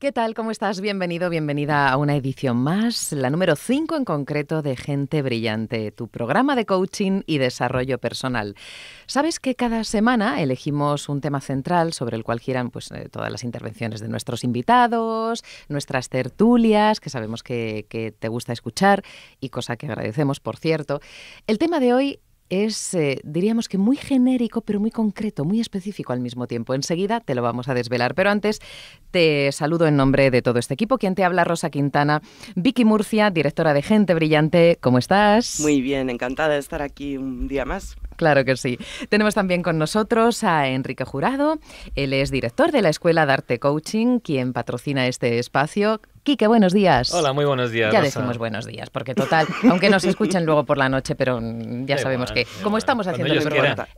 ¿Qué tal? ¿Cómo estás? Bienvenido, bienvenida a una edición más, la número 5 en concreto de Gente Brillante, tu programa de coaching y desarrollo personal. Sabes que cada semana elegimos un tema central sobre el cual giran pues, eh, todas las intervenciones de nuestros invitados, nuestras tertulias, que sabemos que, que te gusta escuchar y cosa que agradecemos, por cierto. El tema de hoy es, eh, diríamos que muy genérico, pero muy concreto, muy específico al mismo tiempo. Enseguida te lo vamos a desvelar, pero antes te saludo en nombre de todo este equipo. Quien te habla, Rosa Quintana, Vicky Murcia, directora de Gente Brillante. ¿Cómo estás? Muy bien, encantada de estar aquí un día más. Claro que sí. Tenemos también con nosotros a Enrique Jurado. Él es director de la Escuela de Arte Coaching, quien patrocina este espacio que buenos días. Hola, muy buenos días. Ya decimos buenos días, porque total, aunque nos escuchen luego por la noche, pero mm, ya sabemos que, como estamos haciendo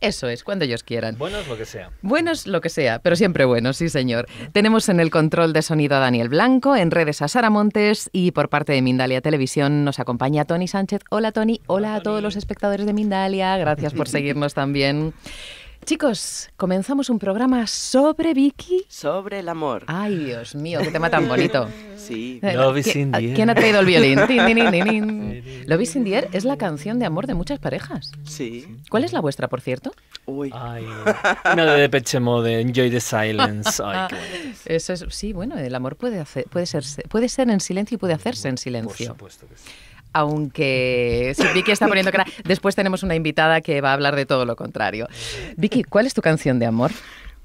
eso es, cuando ellos quieran. Buenos lo que sea. Buenos lo que sea, pero siempre buenos, sí señor. Tenemos en el control de sonido a Daniel Blanco, en redes a Sara Montes y por parte de Mindalia Televisión nos acompaña Tony Sánchez. Hola Tony, hola, a todos los espectadores de Mindalia, gracias por seguirnos también. Chicos, comenzamos un programa sobre Vicky. Sobre el amor. Ay, Dios mío, qué tema tan bonito. sí. Eh, Love is in the air. ¿Quién ha traído el violín? Love is in the air es la canción de amor de muchas parejas. Sí. ¿Cuál es la vuestra, por cierto? Uy. Ay, de Depeche Mode, Enjoy the Silence. Ah, eso es, sí, bueno, el amor puede, hacer, puede, ser, puede ser en silencio y puede hacerse en silencio. Por supuesto que sí aunque Vicky está poniendo cara. Después tenemos una invitada que va a hablar de todo lo contrario. Vicky, ¿cuál es tu canción de amor?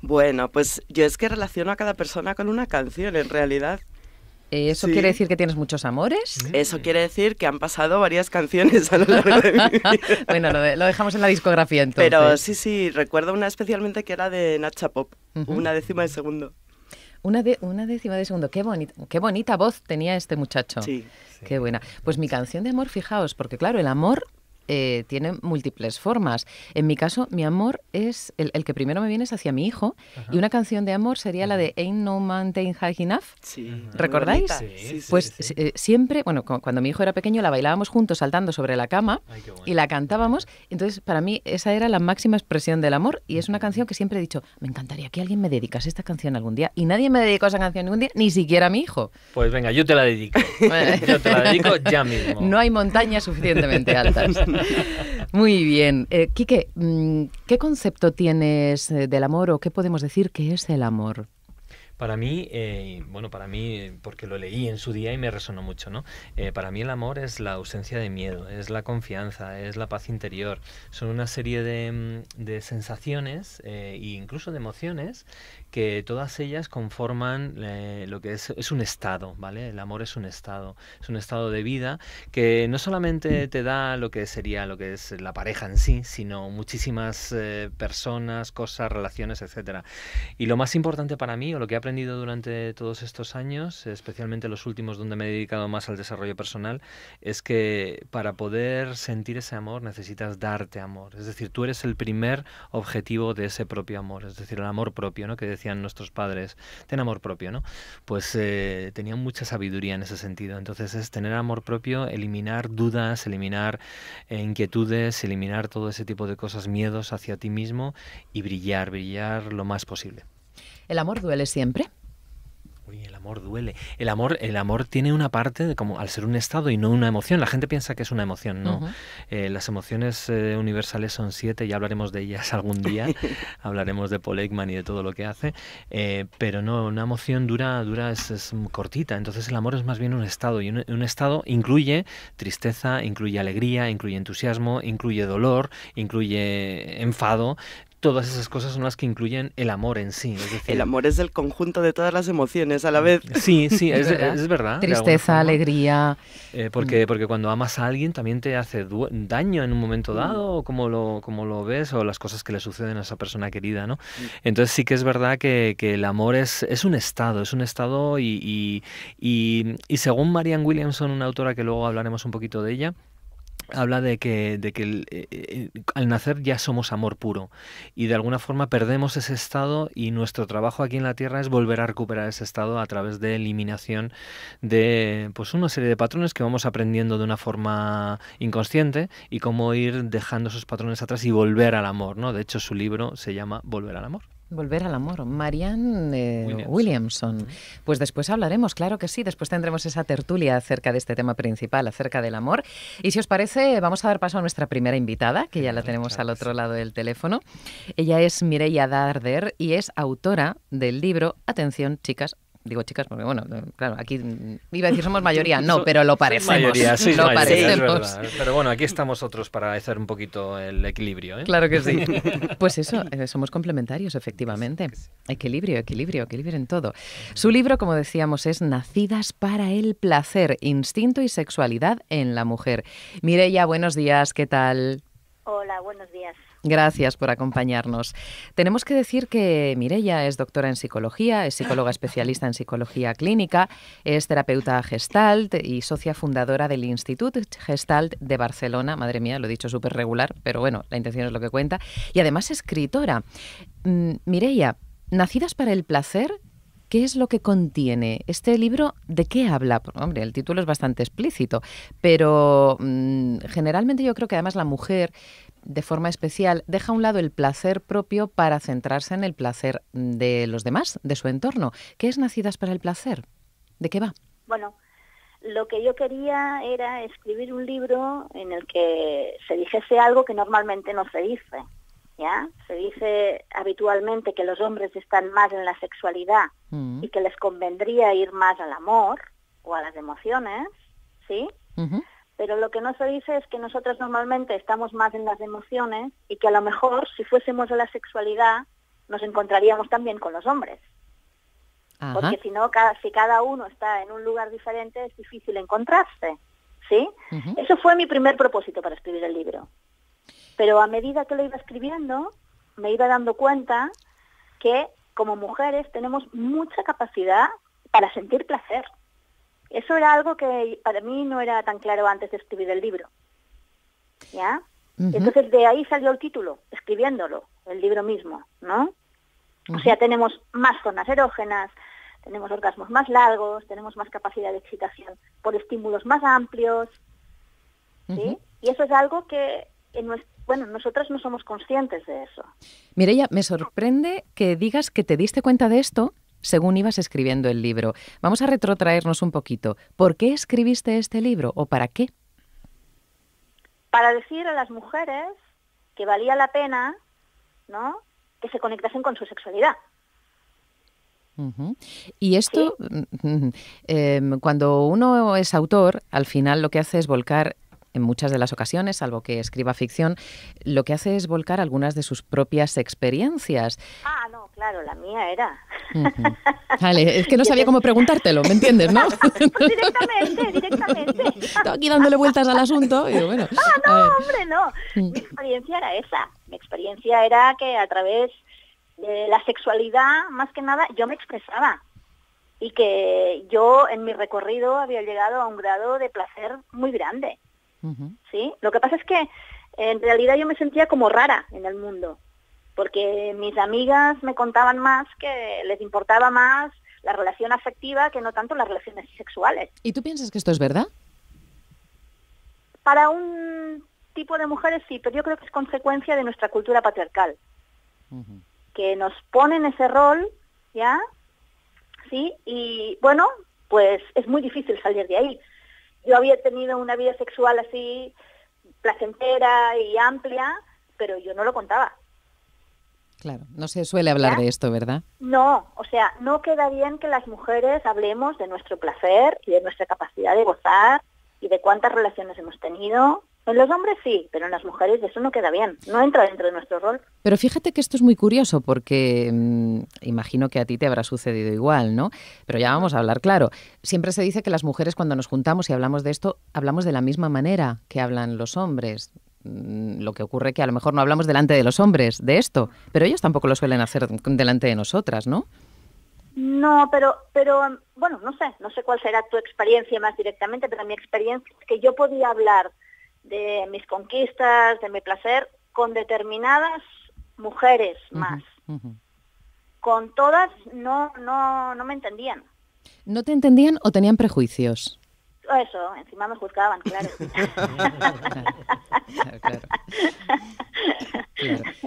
Bueno, pues yo es que relaciono a cada persona con una canción, en realidad. Eh, ¿Eso quiere decir que tienes muchos amores? Eso quiere decir que han pasado varias canciones a lo largo de bueno, lo, lo, dejamos en la discografía entonces. Pero sí, sí, recuerdo una especialmente que era de Nacha Pop, una décima de segundo. Una, de, una décima de segundo. Qué, bonita, qué bonita voz tenía este muchacho. Sí. Qué buena. Pues mi canción de amor, fijaos, porque claro, el amor eh, tiene múltiples formas. En mi caso, mi amor es el, que primero me viene es hacia mi hijo y una canción de amor sería la de Ain't No Mountain High Enough. ¿Recordáis? pues eh, siempre, bueno, cuando mi hijo era pequeño la bailábamos juntos saltando sobre la cama y la cantábamos. Entonces, para mí esa era la máxima expresión del amor y es una canción que siempre he dicho, me encantaría que alguien me dedicase esta canción algún día y nadie me dedicó esa canción ningún día, ni siquiera mi hijo. Pues venga, yo te la dedico. yo te la dedico ya mismo. No hay montañas suficientemente altas. Muy bien. Eh, Quique, mm, ¿qué concepto tienes eh, del amor o qué podemos decir que es el amor? Para mí, eh, bueno, para mí, porque lo leí en su día y me resonó mucho, ¿no? para mí el amor es la ausencia de miedo, es la confianza, es la paz interior. Son una serie de, mm, sensaciones e incluso de emociones que todas ellas conforman eh, lo que es, un estado, ¿vale? El amor es un estado, es un estado de vida que no solamente te da lo que sería lo que es la pareja en sí, sino muchísimas eh, personas, cosas, relaciones, etc. Y lo más importante para mí, o lo que he aprendido durante todos estos años, especialmente los últimos donde me he dedicado más al desarrollo personal, es que para poder sentir ese amor necesitas darte amor. Es decir, tú eres el primer objetivo de ese propio amor, es decir, el amor propio, ¿no? decían nuestros padres, ten amor propio, ¿no? Pues eh, tenían mucha sabiduría en ese sentido. Entonces es tener amor propio, eliminar dudas, eliminar eh, inquietudes, eliminar todo ese tipo de cosas, miedos hacia ti mismo y brillar, brillar lo más posible. ¿El amor duele siempre? el amor duele. El amor, el amor tiene una parte de como al ser un estado y no una emoción. La gente piensa que es una emoción, no. Eh, las emociones eh, universales son siete, ya hablaremos de ellas algún día. hablaremos de Paul Ekman y de todo lo que hace. Eh, pero no, una emoción dura, dura es, cortita. Entonces el amor es más bien un estado. Y un, estado incluye tristeza, incluye alegría, incluye entusiasmo, incluye dolor, incluye enfado todas esas cosas son las que incluyen el amor en sí. el amor es el conjunto de todas las emociones a la vez. Sí, sí, es, ¿verdad? Tristeza, alegría. Eh, porque, porque cuando amas a alguien también te hace daño en un momento mm. dado, como lo, como lo ves, o las cosas que le suceden a esa persona querida, ¿no? Mm. Entonces sí que es verdad que, que el amor es, es un estado, es un estado y, y, y según Marianne Williamson, una autora que luego hablaremos un poquito de ella, habla de que, de que eh, eh, eh, al nacer ya somos amor puro y de alguna forma perdemos ese estado y nuestro trabajo aquí en la Tierra es volver a recuperar ese estado a través de eliminación de pues una serie de patrones que vamos aprendiendo de una forma inconsciente y cómo ir dejando esos patrones atrás y volver al amor, ¿no? De hecho su libro se llama Volver al amor. Volver al amor, Marianne eh, Williamson. Pues después hablaremos, claro que sí, después tendremos esa tertulia acerca de este tema principal, acerca del amor. Y si os parece, vamos a dar paso a nuestra primera invitada, que ya la tenemos al otro lado del teléfono. Ella es Mireia Darder y es autora del libro, atención chicas, digo chicas, porque bueno, eh, claro, aquí mm, iba a decir somos mayoría, no, pero lo parecemos. parecemos. Pero bueno, aquí estamos otros para hacer un poquito el equilibrio. ¿eh? Claro que sí. Pues eso, eh, somos complementarios, efectivamente. Equilibrio, equilibrio, equilibrio en todo. Su libro, como decíamos, es Nacidas para el placer, instinto y sexualidad en la mujer. Mireya, buenos días, ¿qué tal? Hola, buenos días. Gracias por acompañarnos. Tenemos que decir que Mirella es doctora en psicología, es psicóloga especialista en psicología clínica, es terapeuta gestalt y socia fundadora del Instituto Gestalt de Barcelona. Madre mía, lo he dicho súper regular, pero bueno, la intención es lo que cuenta. Y además escritora. Mm, Mirella, Nacidas para el Placer, ¿qué es lo que contiene? Este libro, ¿de qué habla? hombre, el título es bastante explícito, pero mm, generalmente yo creo que además la mujer de forma especial, deja a un lado el placer propio para centrarse en el placer de los demás, de su entorno. ¿Qué es Nacidas para el Placer? ¿De qué va? Bueno, lo que yo quería era escribir un libro en el que se dijese algo que normalmente no se dice. ¿Ya? Se dice habitualmente que los hombres están más en la sexualidad mm. y que les convendría ir más al amor o a las emociones, ¿sí? pero lo que no se dice es que nosotros normalmente estamos más en las emociones y que a lo mejor si fuésemos a la sexualidad nos encontraríamos también con los hombres. Porque si no, cada, si cada uno está en un lugar diferente es difícil encontrarse. ¿sí? Eso fue mi primer propósito para escribir el libro. Pero a medida que lo iba escribiendo, me iba dando cuenta que como mujeres tenemos mucha capacidad para sentir placer. Eso era algo que para mí no era tan claro antes de escribir el libro. ¿Ya? Entonces de ahí salió el título, escribiéndolo, el libro mismo, ¿no? O sea, tenemos más zonas erógenas, tenemos orgasmos más largos, tenemos más capacidad de excitación por estímulos más amplios, Y eso es algo que nosotros no somos conscientes de eso. Mireya, me sorprende que digas que te diste cuenta de esto según ibas escribiendo el libro. Vamos a retrotraernos un poquito. ¿Por qué escribiste este libro o para qué? Para decir a las mujeres que valía la pena, ¿no? Que se conectasen con su sexualidad. Y esto, em, cuando uno es autor, al final lo que hace es volcar en muchas de las ocasiones, salvo que escriba ficción, lo que hace es volcar algunas de sus propias experiencias. Ah, no, claro, la mía era. Vale, es que no sabía cómo preguntártelo, ¿me entiendes, no? directamente, directamente. aquí dándole vueltas al asunto y bueno. Ah, no, hombre, no. Mm. Mi experiencia era esa. Mi experiencia era que a través de la sexualidad, más que nada, yo me expresaba y que yo en mi recorrido había llegado a un grado de placer muy grande. ¿sí? Lo que pasa es que en realidad yo me sentía como rara en el mundo, porque mis amigas me contaban más que les importaba más la relación afectiva que no tanto las relaciones sexuales. ¿Y tú piensas que esto es verdad? Para un tipo de mujeres sí, pero yo creo que es consecuencia de nuestra cultura patriarcal, que nos ponen ese rol, ¿ya? Sí, y bueno, pues es muy difícil salir de ahí yo había tenido una vida sexual así placentera y amplia, pero yo no lo contaba. Claro, no se suele hablar de esto, ¿verdad? No, o sea, no queda bien que las mujeres hablemos de nuestro placer y de nuestra capacidad de gozar y de cuántas relaciones hemos tenido en los hombres sí, pero en las mujeres eso no queda bien, no entra dentro de nuestro rol. Pero fíjate que esto es muy curioso porque mm, imagino que a ti te habrá sucedido igual, ¿no? Pero ya vamos a hablar claro. Siempre se dice que las mujeres cuando nos juntamos y hablamos de esto, hablamos de la misma manera que hablan los hombres. Mm, lo que ocurre que a lo mejor no hablamos delante de los hombres de esto, pero ellos tampoco lo suelen hacer delante de nosotras, ¿no? No, pero, pero bueno, no sé, no sé cuál será tu experiencia más directamente, pero mi experiencia es que yo podía hablar de mis conquistas, de mi placer, con determinadas mujeres más. Con todas no, no, no me entendían. ¿No te entendían o tenían prejuicios? Eso, encima me juzgaban, claro. claro,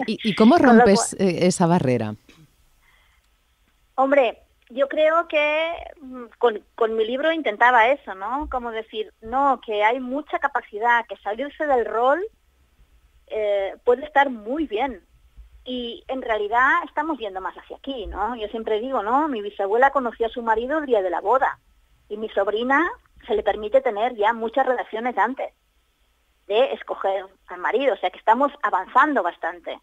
¿Y, cómo rompes eh, esa barrera? Hombre, yo creo que mm, con, mi libro intentaba eso, ¿no? Como decir, no, que hay mucha capacidad, que salirse del rol eh, puede estar muy bien. Y en realidad estamos yendo más hacia aquí, ¿no? Yo siempre digo, ¿no? Mi bisabuela conoció a su marido el día de la boda y mi sobrina se le permite tener ya muchas relaciones antes de escoger al marido, o sea que estamos avanzando bastante.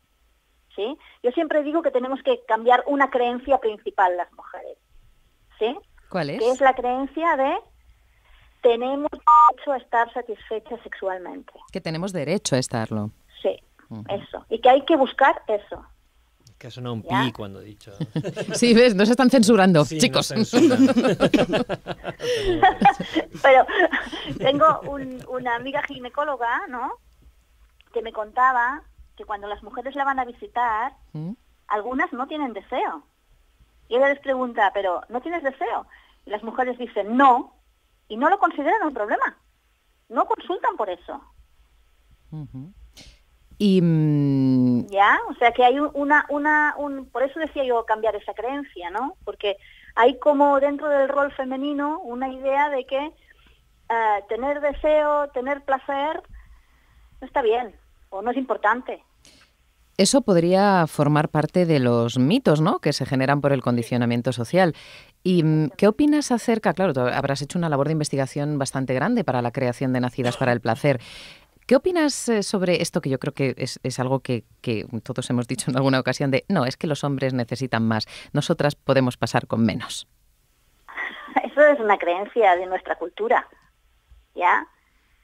Yo siempre digo que tenemos que cambiar una creencia principal las mujeres, ¿sí? ¿Cuál es? Que es la creencia de tenemos derecho a estar satisfechas sexualmente. Que tenemos derecho a estarlo. Sí, eso. Y que hay que buscar eso. Que ha sonado un pi cuando he dicho. Sí, ves, nos están censurando, chicos. Pero tengo una amiga ginecóloga, ¿no? Que me contaba que cuando las mujeres la van a visitar, ¿Mm? algunas no tienen deseo. Y ella les pregunta, pero ¿no tienes deseo? Y las mujeres dicen no, y no lo consideran un problema. No consultan por eso. Y... Mm, ya, o sea que hay una, una, un... Por eso decía yo cambiar esa creencia, ¿no? Porque hay como dentro del rol femenino una idea de que eh, tener deseo, tener placer, no está bien, o no es importante. Eso podría formar parte de los mitos ¿no? que se generan por el condicionamiento social. ¿Y mm, qué opinas acerca, claro, habrás hecho una labor de investigación bastante grande para la creación de Nacidas para el Placer? ¿Qué opinas eh, sobre esto que yo creo que es, algo que, todos hemos dicho en alguna ocasión de, no, es que los hombres necesitan más, nosotras podemos pasar con menos? Eso es una creencia de nuestra cultura, ¿ya?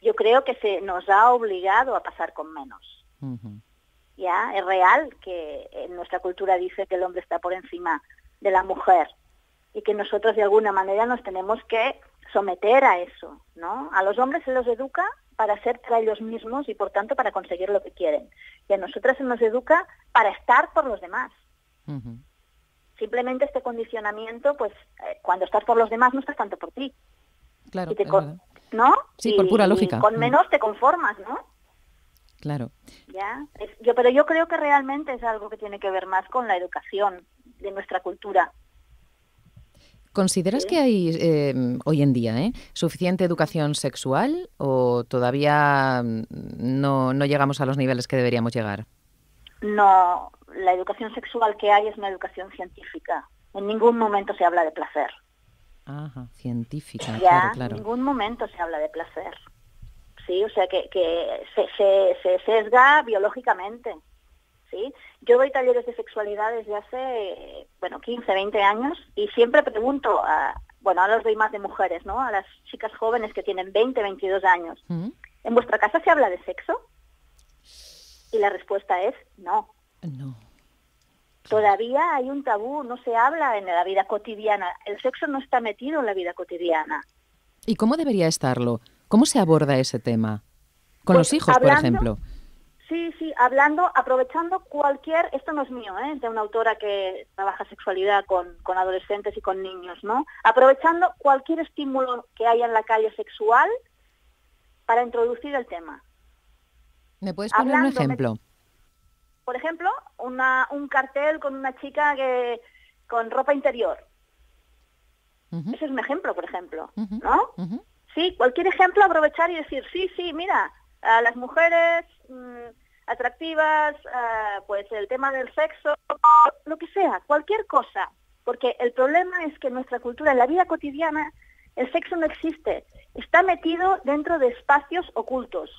Yo creo que se nos ha obligado a pasar con menos. ¿ya? Es real que en nuestra cultura dice que el hombre está por encima de la mujer y que nosotros de alguna manera nos tenemos que someter a eso, ¿no? A los hombres se los educa para ser para ellos mismos y por tanto para conseguir lo que quieren. Y a nosotras se nos educa para estar por los demás. Simplemente este condicionamiento, pues eh, cuando estás por los demás no estás tanto por ti. Claro. ¿No? Sí, por pura lógica. con mm. menos te conformas, ¿no? Claro. pero yo creo que realmente es algo que tiene que ver más con la educación de nuestra cultura. ¿Consideras que hay em, hoy en día eh, suficiente educación sexual o todavía mm, no, llegamos a los niveles que deberíamos llegar? No, la educación sexual que hay es una educación científica. En ningún momento se habla de placer. Ajá, científica. claro, claro. en ningún momento se habla de placer. ¿sí? O sea, que, se, sesga biológicamente, ¿sí? Yo doy talleres de sexualidad desde hace, bueno, 15, 20 años y siempre pregunto a, bueno, ahora los doy más de mujeres, ¿no? A las chicas jóvenes que tienen 20, 22 años. Mm. ¿En vuestra casa se habla de sexo? Y la respuesta es no. No. Todavía hay un tabú, no se habla en la vida cotidiana. El sexo no está metido en la vida cotidiana. ¿Y cómo debería estarlo? ¿Cómo se aborda ese tema? Con pues los hijos, por ejemplo. Sí, sí, hablando, aprovechando cualquier, esto no es mío, ¿eh? de una autora que trabaja sexualidad con, adolescentes y con niños, ¿no? Aprovechando cualquier estímulo que haya en la calle sexual para introducir el tema. ¿Me puedes poner un ejemplo? por ejemplo, un cartel con una chica que con ropa interior. Ese es un ejemplo, por ejemplo, ¿no? Sí, cualquier ejemplo aprovechar y decir, sí, sí, mira, a las mujeres mm, atractivas, ah, pues el tema del sexo, lo que sea, cualquier cosa. Porque el problema es que en nuestra cultura, en la vida cotidiana, el sexo no existe. Está metido dentro de espacios ocultos.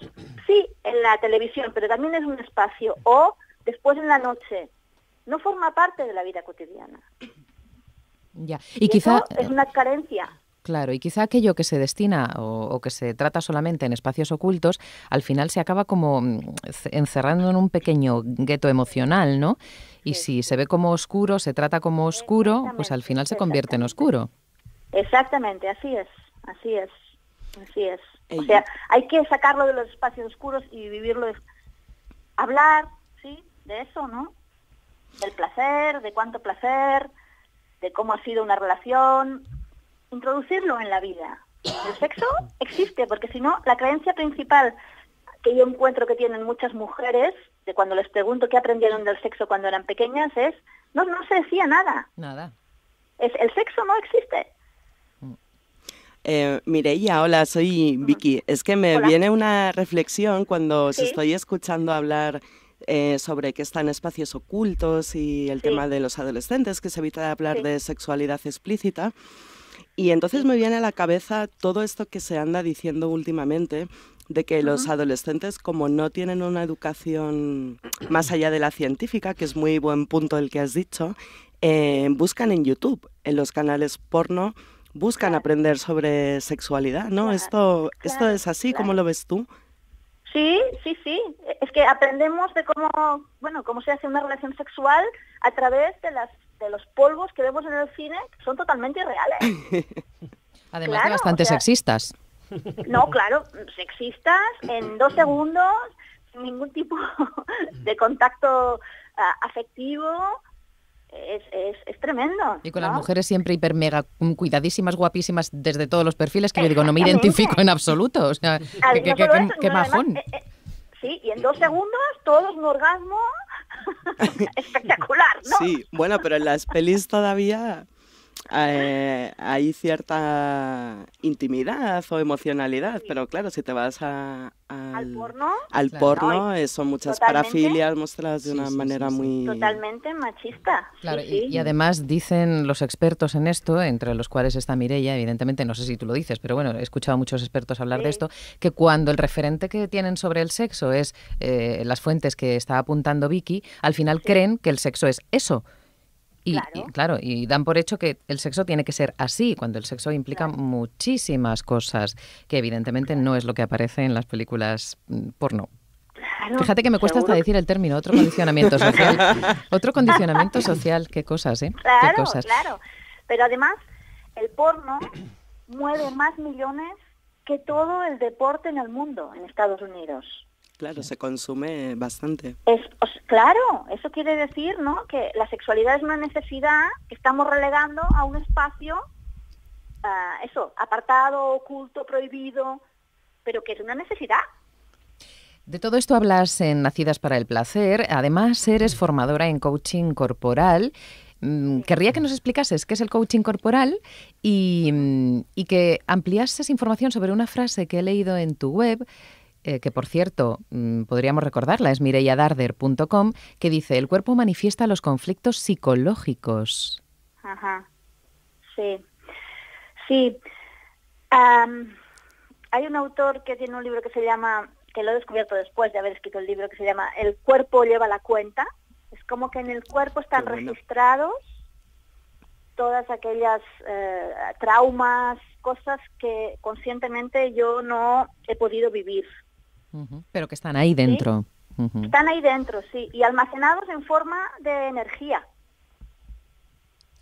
Sí, en la televisión, pero también es un espacio. O después en la noche. No forma parte de la vida cotidiana. Ya. Y, quizá... es una carencia. Claro, y quizá aquello que se destina o, que se trata solamente en espacios ocultos, al final se acaba como mm, encerrando en un pequeño gueto emocional, ¿no? Y si se ve como oscuro, se trata como oscuro, pues al final se convierte en oscuro. Exactamente, así es, así es, así es. O sea, hay que sacarlo de los espacios oscuros y vivirlo, hablar, ¿sí? De eso, ¿no? Del placer, de cuánto placer, de cómo ha sido una relación, introducirlo en la vida. El sexo existe, porque si no, la creencia principal que yo encuentro que tienen muchas mujeres, de cuando les pregunto qué aprendieron del sexo cuando eran pequeñas, es, no, no se decía nada. Nada. Es, el sexo no existe. Mm. Eh, Mireia, hola, soy Vicky. Es que me viene una reflexión cuando estoy escuchando hablar eh, sobre que están espacios ocultos y el tema de los adolescentes, que se evita hablar de sexualidad explícita. Y entonces me viene a la cabeza todo esto que se anda diciendo últimamente de que los adolescentes, como no tienen una educación más allá de la científica, que es muy buen punto el que has dicho, eh, buscan en YouTube, en los canales porno, buscan aprender sobre sexualidad, ¿no? esto, esto es así, ¿cómo lo ves tú? Sí, sí, sí. Es que aprendemos de cómo, bueno, cómo se hace una relación sexual a través de las de los polvos que vemos en el cine son totalmente irreales. Además de bastante sexistas. No, claro, sexistas en dos segundos, sin ningún tipo de contacto ah, afectivo. Es, tremendo. Y con las mujeres siempre hiper mega mm, cuidadísimas, guapísimas, desde todos los perfiles, que yo digo, no me identifico en absoluto. O sea, qué, majón. Eh, eh, sí, y en dos segundos todos un orgasmo espectacular, ¿no? Sí, bueno, pero las pelis todavía eh, hay cierta intimidad o emocionalidad, pero claro, si te vas al porno, al porno eh, son muchas parafilias mostradas de una manera muy... Totalmente machista. y, además dicen los expertos en esto, entre los cuales está Mirella, evidentemente, no sé si tú lo dices, pero bueno, he escuchado a muchos expertos hablar de esto, que cuando el referente que tienen sobre el sexo es eh, las fuentes que está apuntando Vicky, al final creen que el sexo es eso y claro. y dan por hecho que el sexo tiene que ser así, cuando el sexo implica muchísimas cosas, que evidentemente no es lo que aparece en las películas mm, porno. Fíjate que me cuesta hasta decir el término, otro condicionamiento social. otro condicionamiento social, qué cosas, ¿eh? Claro, qué cosas. claro. Pero además, el porno mueve más millones que todo el deporte en el mundo, en Estados Unidos. Claro, se consume bastante. claro, eso quiere decir ¿no? que la sexualidad es una necesidad que estamos relegando a un espacio, ah, eso, apartado, oculto, prohibido, pero que es una necesidad. De todo esto hablas en Nacidas para el Placer. Además, eres formadora en coaching corporal. Mm, querría que nos explicases qué es el coaching corporal mm, y que ampliases información sobre una frase que he leído en tu web eh, que por cierto mm, podríamos recordarla, es mireyadarder.com, que dice, el cuerpo manifiesta los conflictos psicológicos. Ajá, sí, sí. hay un autor que tiene un libro que se llama, que lo he descubierto después de haber escrito el libro, que se llama El cuerpo lleva la cuenta. Es como que en el cuerpo están registrados todas aquellas eh, traumas, cosas que conscientemente yo no he podido vivir pero que están ahí dentro. Están ahí dentro, sí, y almacenados en forma de energía.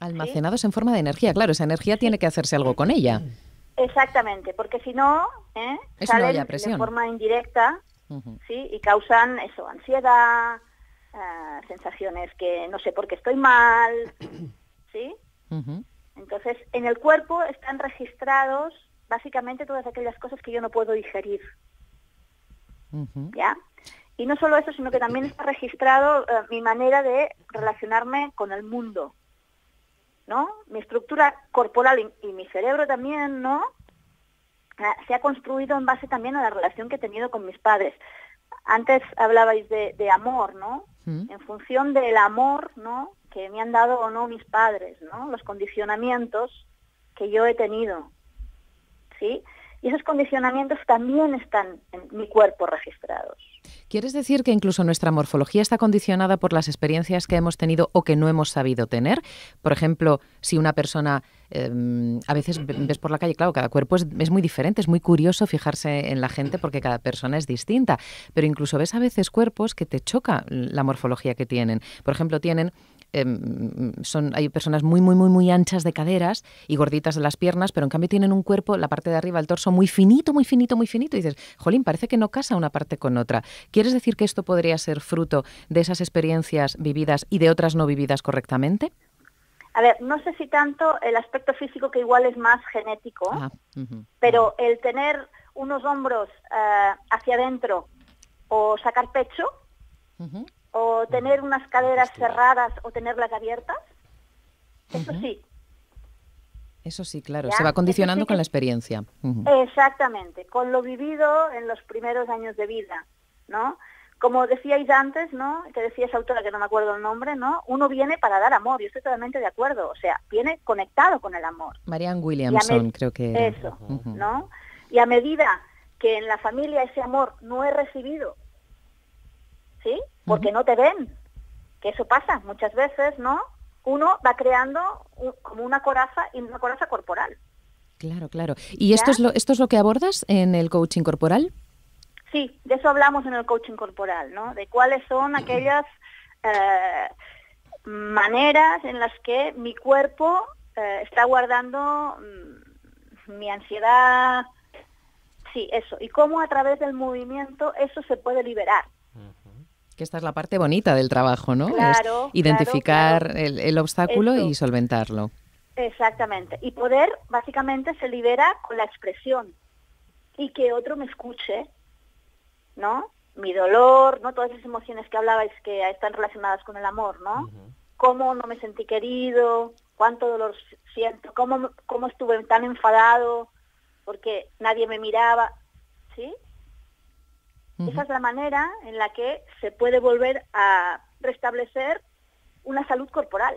Almacenados en forma de energía, claro, esa energía tiene que hacerse algo con ella. Exactamente, porque si no, ¿eh? salen de forma indirecta ¿sí? y causan eso, ansiedad, eh, sensaciones que no sé por qué estoy mal, ¿sí? Entonces, en el cuerpo están registrados básicamente todas aquellas cosas que yo no puedo digerir. ¿ya? Y no solo eso, sino que también está registrado eh, mi manera de relacionarme con el mundo, ¿no? Mi estructura corporal y, mi cerebro también, ¿no? Ah, se ha construido en base también a la relación que he tenido con mis padres. Antes hablabais de, amor, ¿no? En función del amor, ¿no? Que me han dado o no mis padres, ¿no? Los condicionamientos que yo he tenido, ¿sí? sí y esos condicionamientos también están en mi cuerpo registrados. ¿Quieres decir que incluso nuestra morfología está condicionada por las experiencias que hemos tenido o que no hemos sabido tener? Por ejemplo, si una persona, em, a veces ves por la calle, claro, cada cuerpo es, muy diferente, es muy curioso fijarse en la gente porque cada persona es distinta, pero incluso ves a veces cuerpos que te choca la morfología que tienen. Por ejemplo, tienen Em, son, hay personas muy, muy, muy, muy anchas de caderas y gorditas de las piernas, pero en cambio tienen un cuerpo, la parte de arriba, el torso, muy finito, muy finito, muy finito. Y dices, jolín, parece que no casa una parte con otra. ¿Quieres decir que esto podría ser fruto de esas experiencias vividas y de otras no vividas correctamente? A ver, no sé si tanto el aspecto físico que igual es más genético, ah, pero el tener unos hombros eh, hacia adentro o sacar pecho, o tener unas caderas cerradas o tenerlas abiertas. Eso sí. Eso sí, claro, se va condicionando con la experiencia. Exactamente, con lo vivido en los primeros años de vida, ¿no? Como decíais antes, ¿no? Que decía esa autora que no me acuerdo el nombre, ¿no? Uno viene para dar amor, yo estoy totalmente de acuerdo, o sea, viene conectado con el amor. Marianne Williamson, creo que... Eso, ¿no? Y a medida que en la familia ese amor no es recibido ¿sí? Porque no te ven, que eso pasa muchas veces, ¿no? Uno va creando como una coraza y una coraza corporal. Claro, claro. ¿Y esto es, lo, esto es lo que abordas en el coaching corporal? Sí, de eso hablamos en el coaching corporal, ¿no? De cuáles son aquellas eh, maneras en las que mi cuerpo eh, está guardando mm, mi ansiedad, sí, eso, y cómo a través del movimiento eso se puede liberar, que esta es la parte bonita del trabajo, ¿no? Claro. identificar El, obstáculo y solventarlo. Exactamente. Y poder básicamente se libera con la expresión y que otro me escuche, ¿no? Mi dolor, ¿no? Todas esas emociones que hablabais que están relacionadas con el amor, ¿no? Cómo no me sentí querido, cuánto dolor siento, cómo, cómo estuve tan enfadado porque nadie me miraba, ¿sí? Esa es la manera en la que se puede volver a restablecer una salud corporal.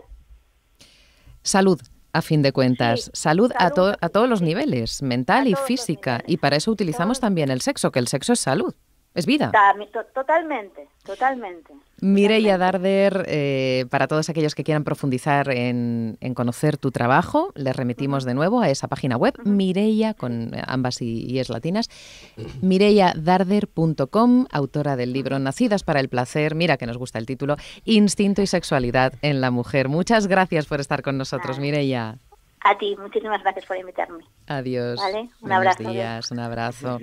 Salud, a fin de cuentas. salud, a, todos los niveles, mental y física. Y para eso utilizamos también el sexo, que el sexo es salud. Es vida. Totalmente, totalmente. Mireia Darder, eh, para todos aquellos que quieran profundizar en, conocer tu trabajo, les remitimos de nuevo a esa página web, Mireia, con ambas y, es latinas, mireyadarder.com, autora del libro Nacidas para el Placer, mira que nos gusta el título, Instinto y Sexualidad en la Mujer. Muchas gracias por estar con nosotros, Mireia. A ti, muchísimas gracias por invitarme. Adiós. un Buenos Días, un abrazo.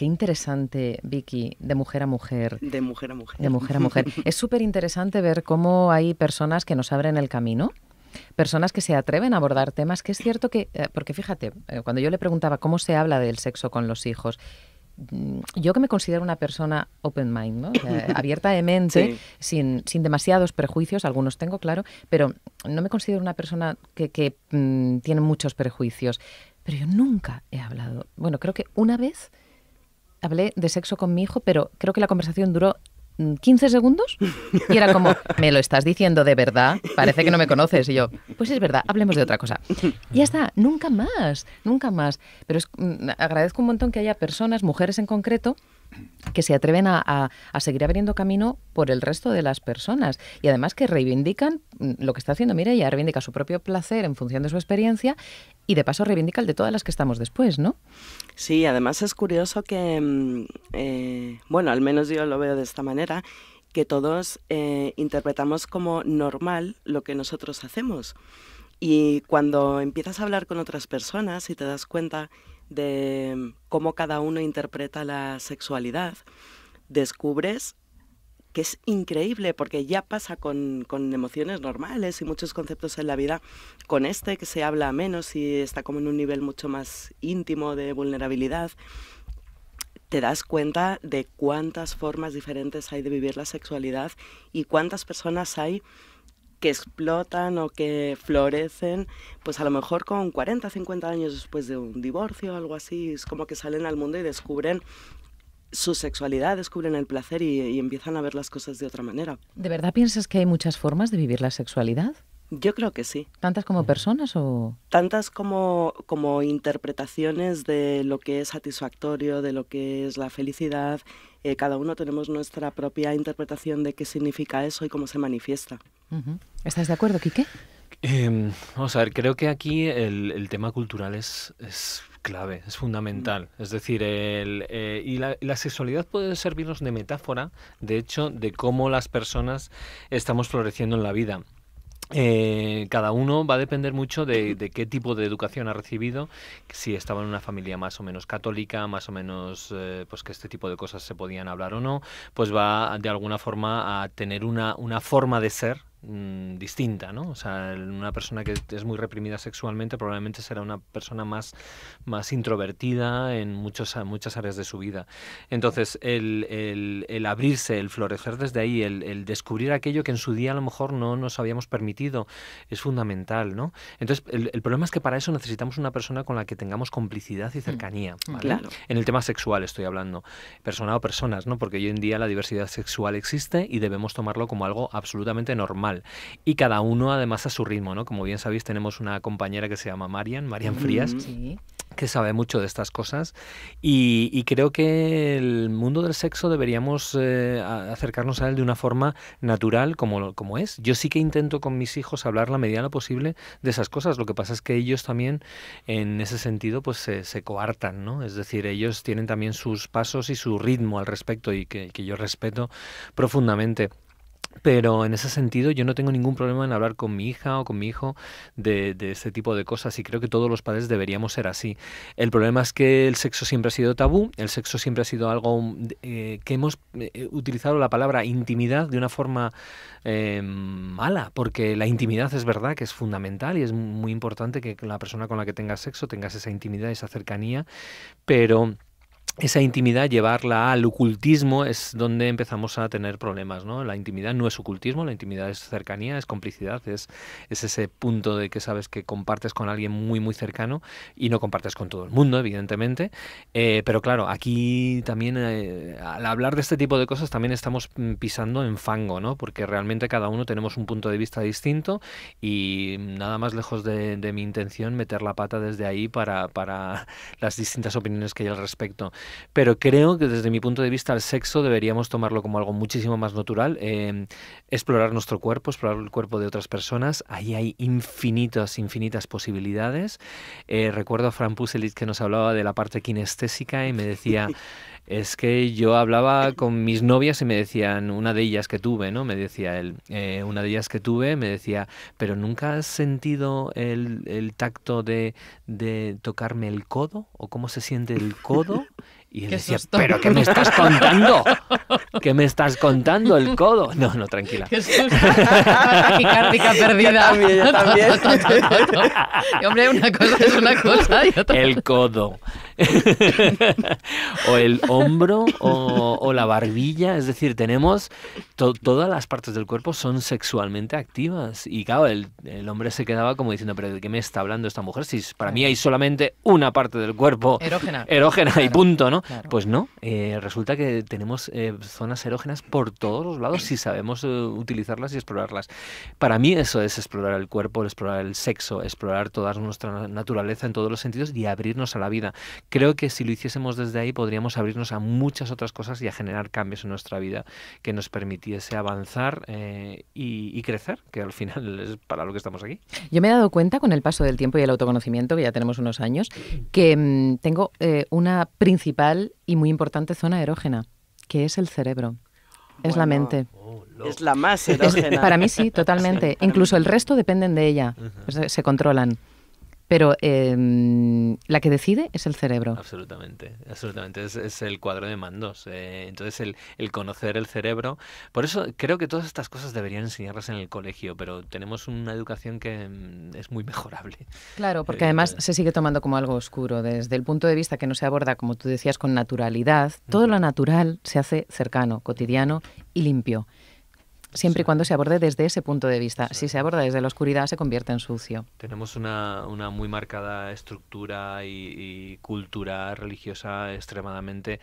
Qué interesante, Vicky, de mujer a mujer. De mujer a mujer. De mujer a mujer. es súper interesante ver cómo hay personas que nos abren el camino personas que se atreven a abordar temas que es cierto que, eh, porque fíjate, eh, cuando yo le preguntaba cómo se habla del sexo con los hijos, mm, yo que me considero una persona open mind, eh, abierta de mente, sin, sin, demasiados prejuicios, algunos tengo, claro, pero no me considero una persona que, mm, tiene muchos prejuicios. Pero yo nunca he hablado, bueno, creo que una vez hablé de sexo con mi hijo, pero creo que la conversación duró 15 mm, segundos y era como, me lo estás diciendo de verdad, parece que no me conoces. Y yo, pues es verdad, hablemos de otra cosa. Y ya está, nunca más, nunca más. Pero mm, agradezco un montón que haya personas, mujeres en concreto, que se atreven a, seguir abriendo camino por el resto de las personas y además que reivindican mm, lo que está haciendo Mira, Mireia, reivindica su propio placer en función de su experiencia y de paso reivindica el de todas las que estamos después, ¿no? Sí, además es curioso que, mm, eh, bueno, al menos yo lo veo de esta manera, que todos eh, interpretamos como normal lo que nosotros hacemos. Y cuando empiezas a hablar con otras personas y te das cuenta de mm, cómo cada uno interpreta la sexualidad, descubres que es increíble porque ya pasa con, con, emociones normales y muchos conceptos en la vida, con este que se habla menos y está como en un nivel mucho más íntimo de vulnerabilidad, te das cuenta de cuántas formas diferentes hay de vivir la sexualidad y cuántas personas hay que explotan o que florecen, pues a lo mejor con 40, 50 años después de un divorcio o algo así, es como que salen al mundo y descubren su sexualidad, descubren el placer y, empiezan a ver las cosas de otra manera. ¿De verdad piensas que hay muchas formas de vivir la sexualidad? Yo creo que sí. ¿Tantas como personas o...? Tantas como, como interpretaciones de lo que es satisfactorio, de lo que es la felicidad. Eh, cada uno tenemos nuestra propia interpretación de qué significa eso y cómo se manifiesta. ¿Estás de acuerdo, Quique? Em, vamos a ver, creo que aquí el, tema cultural es, clave, es fundamental. Mm. Es decir, el, eh, y la, sexualidad puede servirnos de metáfora, de hecho, de cómo las personas estamos floreciendo en la vida. Eh, cada uno va a depender mucho de, qué tipo de educación ha recibido, si estaba en una familia más o menos católica, más o menos eh, pues que este tipo de cosas se podían hablar o no, pues va de alguna forma a tener una forma de ser Mm, distinta, ¿no? O sea, una persona que es muy reprimida sexualmente probablemente será una persona más, más introvertida en muchos, muchas áreas de su vida. Entonces, el, abrirse, el florecer desde ahí, el, descubrir aquello que en su día a lo mejor no nos habíamos permitido, es fundamental, ¿no? Entonces, el, problema es que para eso necesitamos una persona con la que tengamos complicidad y mm, cercanía, En el tema sexual estoy hablando, persona o personas, ¿no? Porque hoy en día la diversidad sexual existe y debemos tomarlo como algo absolutamente normal y cada uno además a su ritmo, Como bien sabéis, tenemos una compañera que se llama Marian, Marian mm, Frías. que sabe mucho de estas cosas y, creo que el mundo del sexo deberíamos eh, acercarnos a él de una forma natural como, como es. Yo sí que intento con mis hijos hablar la medida de lo posible de esas cosas, lo que pasa es que ellos también en ese sentido pues se, coartan, ¿no? Es decir, ellos tienen también sus pasos y su ritmo al respecto y que yo respeto profundamente. Pero en ese sentido yo no tengo ningún problema en hablar con mi hija o con mi hijo de, este tipo de cosas y creo que todos los padres deberíamos ser así. El problema es que el sexo siempre ha sido tabú, el sexo siempre ha sido algo eh, que hemos eh, utilizado la palabra intimidad de una forma eh, mala, porque la intimidad es verdad que es fundamental y es muy importante que la persona con la que tengas sexo tengas esa intimidad, esa cercanía, pero esa intimidad, llevarla al ocultismo, es donde empezamos a tener problemas. ¿no? La intimidad no es ocultismo, la intimidad es cercanía, es complicidad, es, ese punto de que sabes que compartes con alguien muy, muy cercano y no compartes con todo el mundo, evidentemente. Eh, pero claro, aquí también, eh, al hablar de este tipo de cosas, también estamos mm, pisando en fango, ¿no? porque realmente cada uno tenemos un punto de vista distinto y nada más lejos de, de mi intención meter la pata desde ahí para, para las distintas opiniones que hay al respecto pero creo que desde mi punto de vista el sexo deberíamos tomarlo como algo muchísimo más natural, em, explorar nuestro cuerpo, explorar el cuerpo de otras personas, ahí hay infinitas, infinitas posibilidades. Eh, recuerdo a Fran Puselit que nos hablaba de la parte kinestésica y me decía... Es que yo hablaba con mis novias y me decían, una de ellas que tuve, ¿no? Me decía él, eh, una de ellas que tuve, me decía, pero ¿nunca has sentido el, el tacto de tocarme el codo? ¿O cómo se siente el codo? Y él decía, ¿pero qué me estás contando? ¿Qué me estás contando? El codo. No, no, tranquila. Qué susto. perdida. Yo también, yo también. hombre, una cosa es una cosa y otra. El codo. o el hombro o, la barbilla. Es decir, tenemos todas las partes del cuerpo son sexualmente activas. Y claro, el, hombre se quedaba como diciendo, pero ¿de qué me está hablando esta mujer? Si para mí hay solamente una parte del cuerpo erógena, erógena y punto, ¿no? Pues no, eh, resulta que tenemos eh, zonas erógenas por todos los lados si sabemos eh, utilizarlas y explorarlas. Para mí eso es explorar el cuerpo, explorar el sexo, explorar toda nuestra naturaleza en todos los sentidos y abrirnos a la vida Creo que si lo hiciésemos desde ahí podríamos abrirnos a muchas otras cosas y a generar cambios en nuestra vida que nos permitiese avanzar eh, y, crecer, que al final es para lo que estamos aquí. Yo me he dado cuenta con el paso del tiempo y el autoconocimiento, que ya tenemos unos años, que mm, tengo eh, una principal y muy importante zona erógena, que es el cerebro. Es la mente. Oh, es la más erógena. para mí sí, totalmente. Incluso el resto dependen de ella, se controlan pero em, la que decide es el cerebro. Absolutamente, absolutamente. Es, el cuadro de mandos. Eh, entonces, el, conocer el cerebro. Por eso creo que todas estas cosas deberían enseñarlas en el colegio, pero tenemos una educación que em, es muy mejorable. Claro, porque eh, además eh. se sigue tomando como algo oscuro. Desde el punto de vista que no se aborda, como tú decías, con naturalidad, todo lo natural se hace cercano, cotidiano y limpio. Siempre y cuando se aborde desde ese punto de vista. Si se aborda desde la oscuridad, se convierte en sucio. Tenemos una, muy marcada estructura y, cultura religiosa extremadamente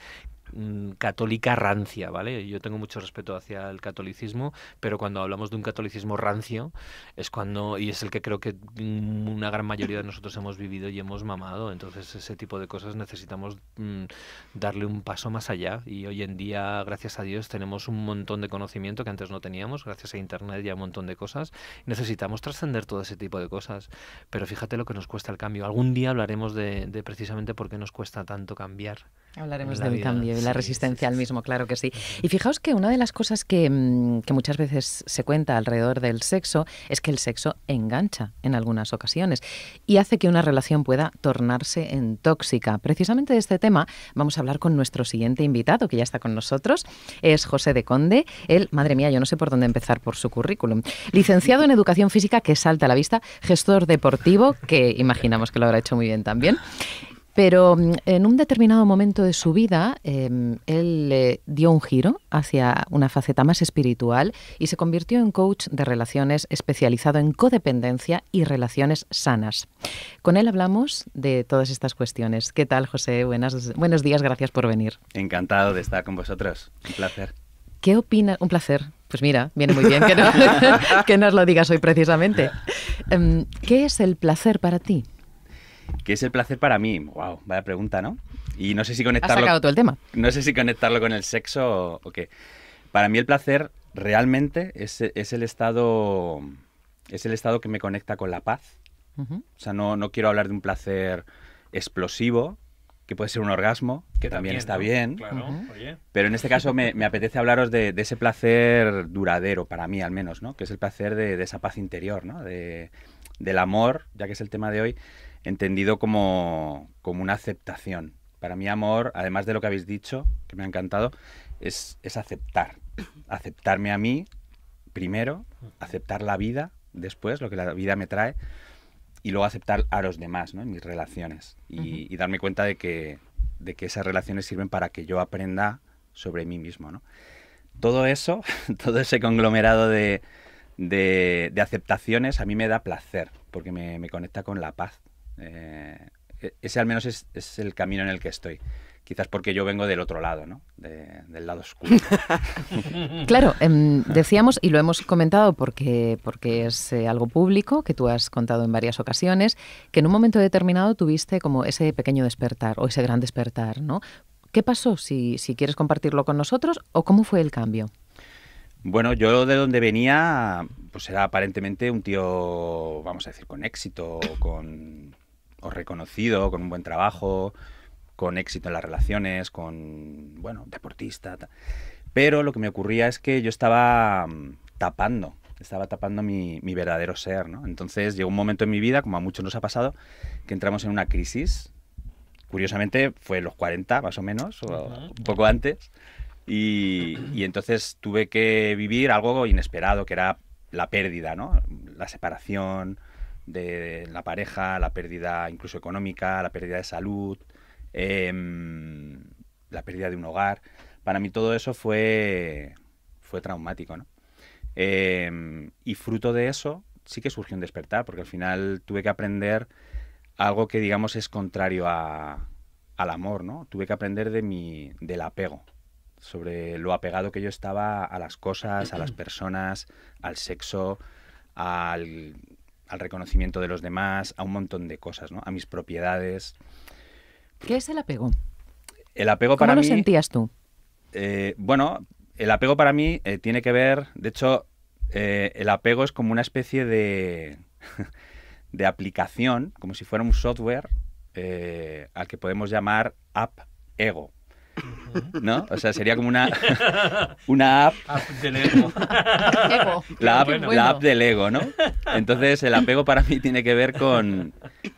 Mm, católica rancia, ¿vale? Yo tengo mucho respeto hacia el catolicismo, pero cuando hablamos de un catolicismo rancio es cuando, y es el que creo que mm, una gran mayoría de nosotros hemos vivido y hemos mamado, entonces ese tipo de cosas necesitamos mm, darle un paso más allá y hoy en día, gracias a Dios, tenemos un montón de conocimiento que antes no teníamos, gracias a Internet y a un montón de cosas, necesitamos trascender todo ese tipo de cosas, pero fíjate lo que nos cuesta el cambio. Algún día hablaremos de, precisamente por qué nos cuesta tanto cambiar. Hablaremos del cambio la resistencia al mismo, claro que sí. Y fijaos que una de las cosas que, mm, que muchas veces se cuenta alrededor del sexo es que el sexo engancha en algunas ocasiones y hace que una relación pueda tornarse en tóxica. Precisamente de este tema vamos a hablar con nuestro siguiente invitado, que ya está con nosotros, es José de Conde. Él, madre mía, yo no sé por dónde empezar por su currículum. Licenciado en Educación Física, que salta a la vista, gestor deportivo, que imaginamos que lo habrá hecho muy bien también. Pero mm, en un determinado momento de su vida, em, él eh, dio un giro hacia una faceta más espiritual y se convirtió en coach de relaciones especializado en codependencia y relaciones sanas. Con él hablamos de todas estas cuestiones. ¿Qué tal, José? Buenas, buenos días, gracias por venir. Encantado de estar con vosotros. Un placer. ¿Qué opina? Un placer. Pues mira, viene muy bien que, nos lo digas hoy precisamente. Em, ¿Qué es el placer para ti? ¿Qué es el placer para mí? Wow, vaya pregunta, ¿no? Y no sé si conectarlo. Has sacado todo el tema. No sé si conectarlo con el sexo o, qué. Para mí el placer realmente es, el estado. Es el estado que me conecta con la paz. O sea, no, no quiero hablar de un placer explosivo, que puede ser un orgasmo, que también, está bien. Claro, Pero en este caso me, apetece hablaros de, ese placer duradero, para mí al menos, ¿no? Que es el placer de, de esa paz interior, ¿no? De, del amor, ya que es el tema de hoy, entendido como, una aceptación. Para mí amor, además de lo que habéis dicho, que me ha encantado, es, aceptar. Aceptarme a mí primero, aceptar la vida después, lo que la vida me trae, y luego aceptar a los demás, ¿no? En mis relaciones. Y, darme cuenta de que, de que esas relaciones sirven para que yo aprenda sobre mí mismo, ¿no? Todo eso, todo ese conglomerado de, aceptaciones a mí me da placer, porque me conecta con la paz. Eh, e-, ese al menos es, el camino en el que estoy. Quizás porque yo vengo del otro lado, ¿no? del lado oscuro. claro, em, decíamos, y lo hemos comentado porque, porque es eh, algo público, que tú has contado en varias ocasiones, que en un momento determinado tuviste como ese pequeño despertar o ese gran despertar, ¿no? ¿Qué pasó? Si, si quieres compartirlo con nosotros, ¿o cómo fue el cambio? Bueno, yo de donde venía, pues era aparentemente un tío, vamos a decir, con éxito, con reconocido, con un buen trabajo, con éxito en las relaciones, con, bueno, deportista. Pero lo que me ocurría es que yo estaba mm, tapando, estaba tapando mi, verdadero ser, ¿no? Entonces llegó un momento en mi vida, como a muchos nos ha pasado, que entramos en una crisis. Curiosamente fue en los 40, más o menos, o un poco antes. Y, y entonces tuve que vivir algo inesperado, que era la pérdida, ¿no? La separación, de la pareja, la pérdida incluso económica, la pérdida de salud, em, la pérdida de un hogar. Para mí todo eso fue, fue traumático, ¿no? Em, y fruto de eso sí que surgió un despertar, porque al final tuve que aprender algo que digamos es contrario a, al amor, ¿no? Tuve que aprender de mi, del apego, sobre lo apegado que yo estaba a las cosas, a las personas, al sexo, al al reconocimiento de los demás, a un montón de cosas, ¿no? A mis propiedades. ¿Qué es el apego? El apego ¿Cómo lo sentías tú? Eh, bueno, el apego para mí eh, tiene que ver, de hecho, eh, el apego es como una especie de, de aplicación, como si fuera un software al que podemos llamar app ego. ¿no? O sea, sería como una, una app. del ego. la, app, del ego, ¿no? Entonces, el apego para mí tiene que ver con,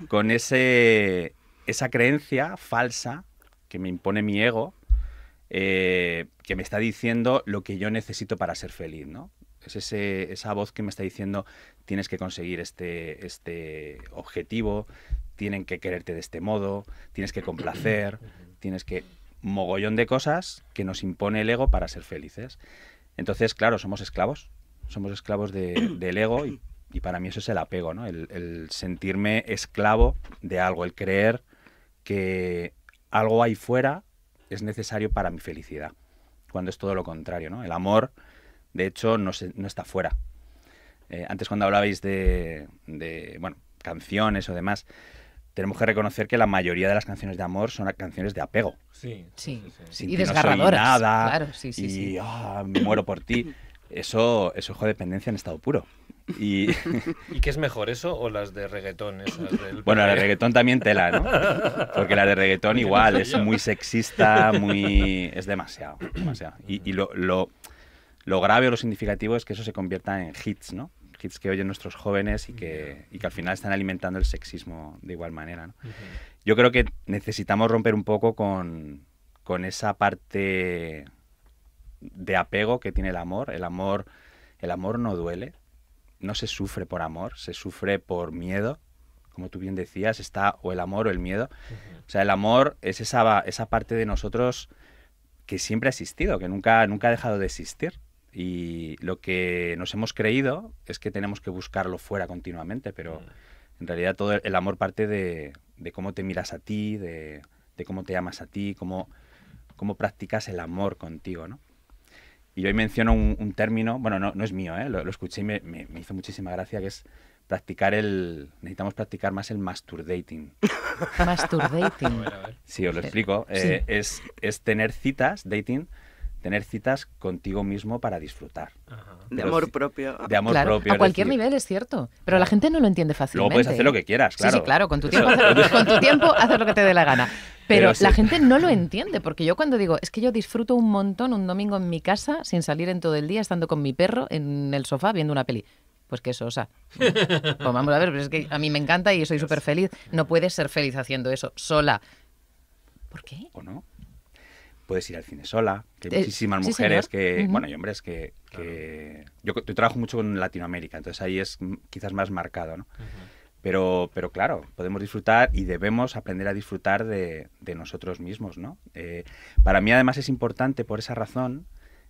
con ese, esa creencia falsa que me impone mi ego, eh, que me está diciendo lo que yo necesito para ser feliz, ¿no? Es ese, esa voz que me está diciendo tienes que conseguir este, este objetivo, tienen que quererte de este modo, tienes que complacer, tienes que mogollón de cosas que nos impone el ego para ser felices. Entonces, claro, somos esclavos, somos esclavos de, del ego y, para mí eso es el apego, ¿no? El, sentirme esclavo de algo, el creer que algo ahí fuera es necesario para mi felicidad, cuando es todo lo contrario, ¿no? El amor, de hecho, no, se, está fuera. Eh, antes cuando hablabais de, canciones o demás, tenemos que reconocer que la mayoría de las canciones de amor son canciones de apego. Sí. sí. y desgarradoras. claro, sí, sí, y ¡ah, muero por ti. Eso, eso de dependencia en estado puro. Y... y... qué es mejor, eso o las de reggaetón? Bueno, las de reggaetón también tela, ¿no? Porque la de reggaetón igual, es muy sexista, muy... es demasiado, Y, lo, lo, grave o lo significativo es que eso se convierta en hits, ¿no? que oyen nuestros jóvenes y que, y que al final están alimentando el sexismo de igual manera. Yo creo que necesitamos romper un poco con, con esa parte de apego que tiene el amor. El amor, el amor no duele, no se sufre por amor, se sufre por miedo. Como tú bien decías, está o el amor o el miedo. O sea, el amor es esa, esa parte de nosotros que siempre ha existido, que nunca, nunca ha dejado de existir. Y lo que nos hemos creído es que tenemos que buscarlo fuera continuamente, pero mm. en realidad todo el amor parte de, cómo te miras a ti, de, cómo te amas a ti, cómo, cómo practicas el amor contigo, ¿no? Y hoy menciono un, término, bueno, no, no es mío, ¿eh? lo, escuché y me, me, hizo muchísima gracia, que es practicar el... Necesitamos practicar más el masturdating. masturdating. Sí, os lo explico. Eh, es, es tener citas, dating, tener citas contigo mismo para disfrutar. De, amor propio. De amor propio. A cualquier nivel, es cierto. Pero la gente no lo entiende fácilmente. Luego puedes hacer lo que quieras, claro. Sí, claro, con tu tiempo, con tu tiempo haz lo que te dé la gana. Pero, la gente no lo entiende, porque yo cuando digo, es que yo disfruto un montón un domingo en mi casa, sin salir en todo el día, estando con mi perro en el sofá viendo una peli pues que eso, o sea, pues vamos a ver, pero es que a mí me encanta y soy súper feliz. No puedes ser feliz haciendo eso sola. ¿Por qué? ¿O no? puedes ir al cine sola, que hay eh, muchísimas mujeres que, bueno, y hombres que, yo, trabajo mucho con Latinoamérica, entonces ahí es quizás más marcado, ¿no? Pero, pero claro, podemos disfrutar y debemos aprender a disfrutar de, nosotros mismos, ¿no? Eh, para mí además es importante por esa razón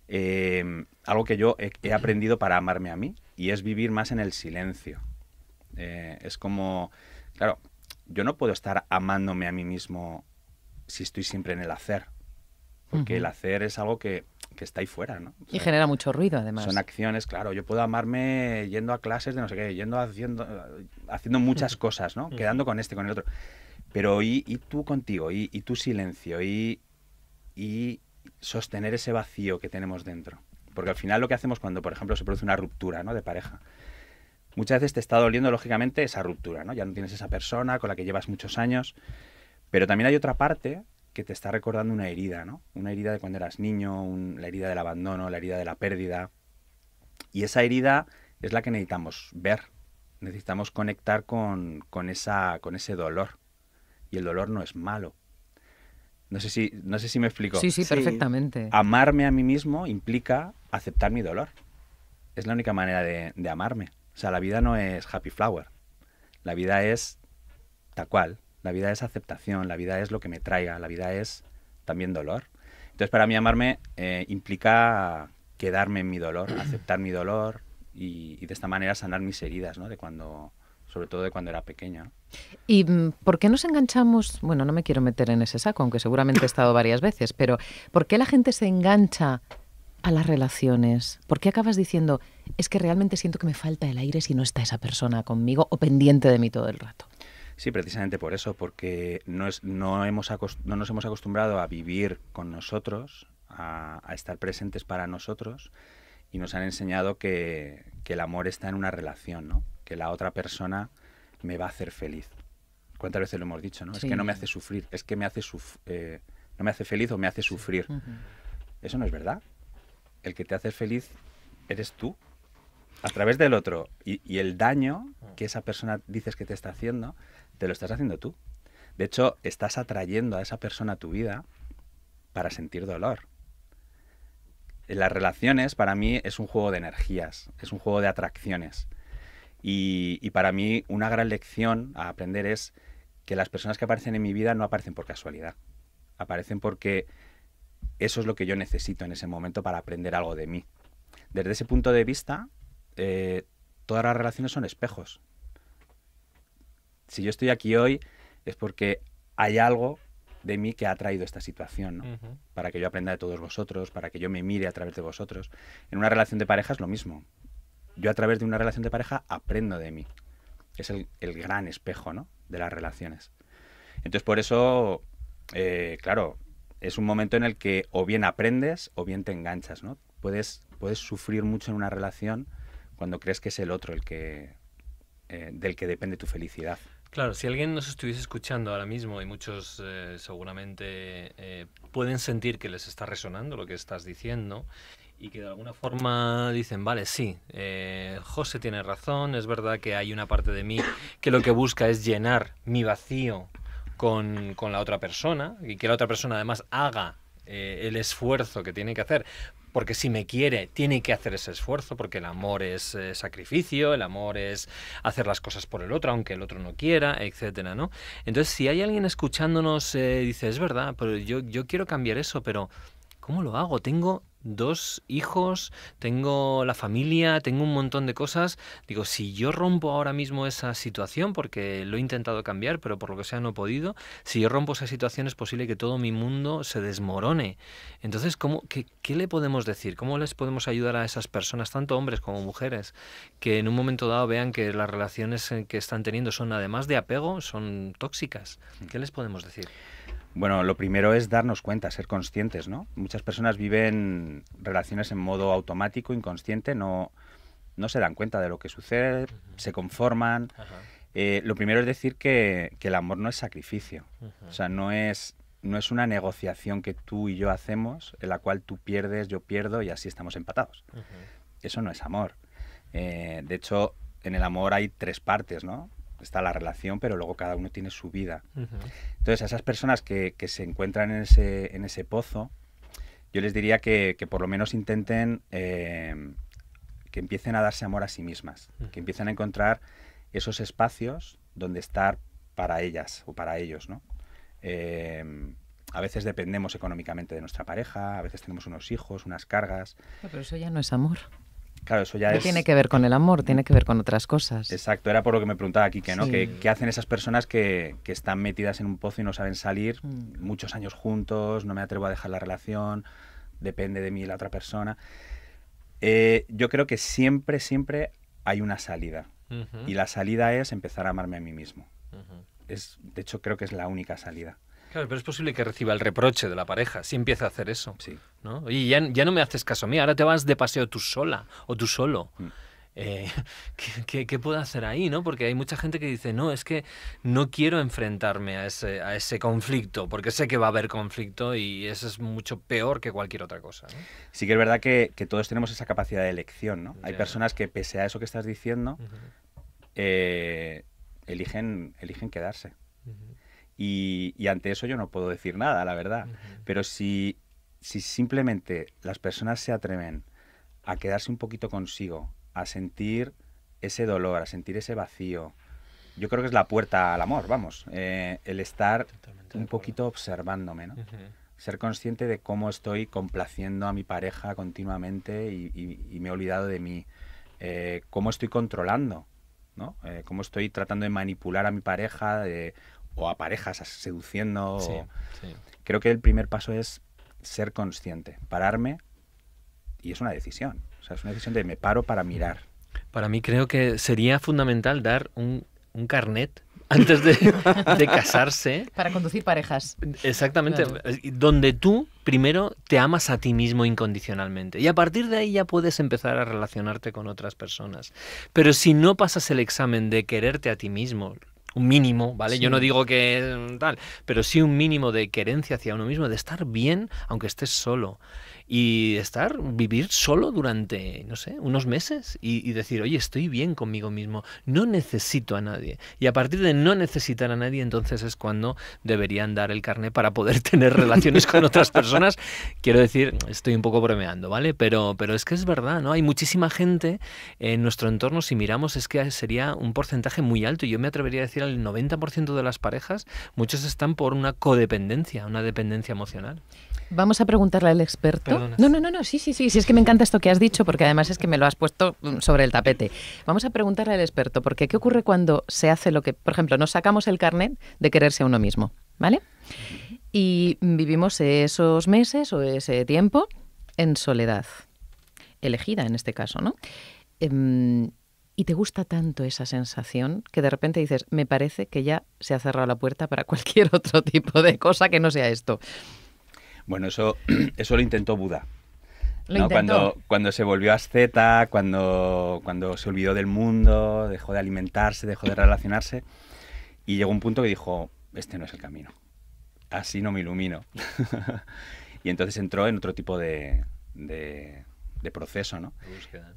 em, algo que yo he, aprendido para amarme a mí y es vivir más en el silencio. Eh, es como, claro, yo no puedo estar amándome a mí mismo si estoy siempre en el hacer porque el hacer es algo que, que está ahí fuera, ¿no? y genera mucho ruido, además. Son acciones, claro. Yo puedo amarme yendo a clases de no sé qué, yendo haciendo, haciendo muchas cosas, ¿no? Quedando con este, con el otro. Pero y, tú contigo, y, y tu silencio, y, y sostener ese vacío que tenemos dentro. Porque al final lo que hacemos cuando, por ejemplo, se produce una ruptura ¿no? de pareja, muchas veces te está doliendo, lógicamente, esa ruptura, ¿no? Ya no tienes esa persona con la que llevas muchos años. Pero también hay otra parte que te está recordando una herida, ¿no? Una herida de cuando eras niño, la herida del abandono, la herida de la pérdida. Y esa herida es la que necesitamos ver, necesitamos conectar con, esa, con ese dolor. Y el dolor no es malo. No sé si, no sé si me explico. Sí, sí, perfectamente. Amarme a mí mismo implica aceptar mi dolor. Es la única manera de, de amarme. O sea, la vida no es happy flower. La vida es tal cual, la vida es aceptación, la vida es lo que me traiga, la vida es también dolor. Entonces, para mí amarme eh, implica quedarme en mi dolor, aceptar mi dolor y, de esta manera sanar mis heridas, ¿no? De cuando, sobre todo de cuando era pequeña. ¿Y mm, por qué nos enganchamos? Bueno, no me quiero meter en ese saco, aunque seguramente he estado varias veces, pero ¿por qué la gente se engancha a las relaciones? ¿Por qué acabas diciendo, es que realmente siento que me falta el aire si no está esa persona conmigo o pendiente de mí todo el rato? Sí, precisamente por eso, porque no, es, no, hemos nos hemos acostumbrado a vivir con nosotros, a, estar presentes para nosotros, y nos han enseñado que, el amor está en una relación, ¿no? que la otra persona me va a hacer feliz. ¿Cuántas veces lo hemos dicho? ¿no? Es que no me hace sufrir, es que me hace eh, no me hace feliz o me hace sufrir. Eso no es verdad. El que te hace feliz eres tú a través del otro. Y, el daño ah. que esa persona dices que te está haciendo, te lo estás haciendo tú. De hecho, estás atrayendo a esa persona a tu vida para sentir dolor. En las relaciones, para mí, es un juego de energías, es un juego de atracciones. y para mí, una gran lección a aprender es que las personas que aparecen en mi vida no aparecen por casualidad. Aparecen porque eso es lo que yo necesito en ese momento para aprender algo de mí. Desde ese punto de vista, eh, todas las relaciones son espejos. Si yo estoy aquí hoy es porque hay algo de mí que ha traído esta situación, Para que yo aprenda de todos vosotros, para que yo me mire a través de vosotros. En una relación de pareja es lo mismo. Yo a través de una relación de pareja aprendo de mí. Es el, gran espejo, ¿no? De las relaciones. Entonces, por eso, eh, claro, es un momento en el que o bien aprendes o bien te enganchas, ¿no? puedes sufrir mucho en una relación cuando crees que es el otro el que eh, del que depende tu felicidad. Claro, si alguien nos estuviese escuchando ahora mismo, y muchos eh, seguramente eh, pueden sentir que les está resonando lo que estás diciendo, y que de alguna forma dicen, vale, sí, José tiene razón, es verdad que hay una parte de mí que lo que busca es llenar mi vacío con, con la otra persona, y que la otra persona además haga el esfuerzo que tiene que hacer porque si me quiere tiene que hacer ese esfuerzo, porque el amor es eh, sacrificio, el amor es hacer las cosas por el otro, aunque el otro no quiera, etcétera, ¿no? Entonces, si hay alguien escuchándonos, eh, dice, es verdad, pero yo, yo quiero cambiar eso, pero ¿cómo lo hago? Tengo dos hijos, tengo la familia, tengo un montón de cosas. Digo, si yo rompo ahora mismo esa situación, porque lo he intentado cambiar, pero por lo que sea no he podido, si yo rompo esa situación es posible que todo mi mundo se desmorone. Entonces, qué le podemos decir? ¿Cómo les podemos ayudar a esas personas, tanto hombres como mujeres, que en un momento dado vean que las relaciones eh, que están teniendo son, además de apego, son tóxicas? ¿Qué les podemos decir? Bueno, lo primero es darnos cuenta, ser conscientes, ¿no? Muchas personas viven relaciones en modo automático, inconsciente, no, se dan cuenta de lo que sucede, se conforman. Eh, lo primero es decir que, el amor no es sacrificio, o sea, no es, no es una negociación que tú y yo hacemos, en la cual tú pierdes, yo pierdo y así estamos empatados. Eso no es amor. Eh, de hecho, en el amor hay tres partes, ¿no? está la relación, pero luego cada uno tiene su vida. Entonces, a esas personas que, se encuentran en ese, en ese pozo, yo les diría que, por lo menos intenten eh, que empiecen a darse amor a sí mismas, que empiecen a encontrar esos espacios donde estar para ellas o para ellos, ¿no? Eh, a veces dependemos económicamente de nuestra pareja, a veces tenemos unos hijos, unas cargas. Pero eso ya no es amor. Claro, eso ya tiene que ver con el amor, tiene que ver con otras cosas. Exacto, era por lo que me preguntaba aquí, no, ¿Qué, hacen esas personas que, están metidas en un pozo y no saben salir? Mm. Muchos años juntos, no me atrevo a dejar la relación, depende de mí la otra persona. Eh, yo creo que siempre, siempre hay una salida. Y la salida es empezar a amarme a mí mismo. es, de hecho, creo que es la única salida. Claro, pero es posible que reciba el reproche de la pareja si empieza a hacer eso. Sí. ¿no? Y ya, no me haces caso a mí, ahora te vas de paseo tú sola o tú solo. Mm. Eh, ¿qué, puedo hacer ahí? ¿no? Porque hay mucha gente que dice, no, es que no quiero enfrentarme a ese, conflicto, porque sé que va a haber conflicto y eso es mucho peor que cualquier otra cosa. Sí que es verdad que, todos tenemos esa capacidad de elección, ¿no? Hay personas que, pese a eso que estás diciendo, eh, eligen, eligen quedarse. Y, ante eso yo no puedo decir nada, la verdad. Pero si, si simplemente las personas se atreven a quedarse un poquito consigo, a sentir ese dolor, a sentir ese vacío, yo creo que es la puerta al amor, vamos. Eh, el estar un poquito observándome, ¿no? Ser consciente de cómo estoy complaciendo a mi pareja continuamente y, me he olvidado de mí. Eh, cómo estoy controlando, ¿no? Eh, cómo estoy tratando de manipular a mi pareja, de o a parejas seduciendo. Creo que el primer paso es ser consciente, pararme y es una decisión. O sea, es una decisión de me paro para mirar. Para mí creo que sería fundamental dar un, carnet antes de, casarse. Para conducir parejas. Exactamente. Donde tú primero te amas a ti mismo incondicionalmente. Y a partir de ahí ya puedes empezar a relacionarte con otras personas. Pero si no pasas el examen de quererte a ti mismo, un mínimo, ¿vale? Yo no digo que mm, tal, pero sí un mínimo de querencia hacia uno mismo, de estar bien aunque estés solo y estar, vivir solo durante, no sé, unos meses y, decir, oye, estoy bien conmigo mismo, no necesito a nadie. Y a partir de no necesitar a nadie, entonces es cuando deberían dar el carnet para poder tener relaciones con otras personas. Quiero decir, estoy un poco bromeando, ¿vale? Pero, pero es que es verdad, ¿no? Hay muchísima gente en nuestro entorno, si miramos, es que sería un porcentaje muy alto. Yo me atrevería a decir al 90% de las parejas, muchos están por una codependencia, una dependencia emocional. Vamos a preguntarle al experto. No, no, no, no, sí, sí, sí, es que me encanta esto que has dicho porque además es que me lo has puesto mm, sobre el tapete. Vamos a preguntarle al experto porque ¿qué ocurre cuando se hace lo que, por ejemplo, nos sacamos el carnet de quererse a uno mismo, ¿vale? Y vivimos esos meses o ese tiempo en soledad, elegida en este caso, ¿no? Em, y te gusta tanto esa sensación que de repente dices, me parece que ya se ha cerrado la puerta para cualquier otro tipo de cosa que no sea esto. Bueno, eso, eso lo intentó Buda. cuando, se volvió asceta, cuando, cuando se olvidó del mundo, dejó de alimentarse, dejó de relacionarse. Y llegó un punto que dijo, este no es el camino. Así no me ilumino. y entonces entró en otro tipo de, proceso, ¿no?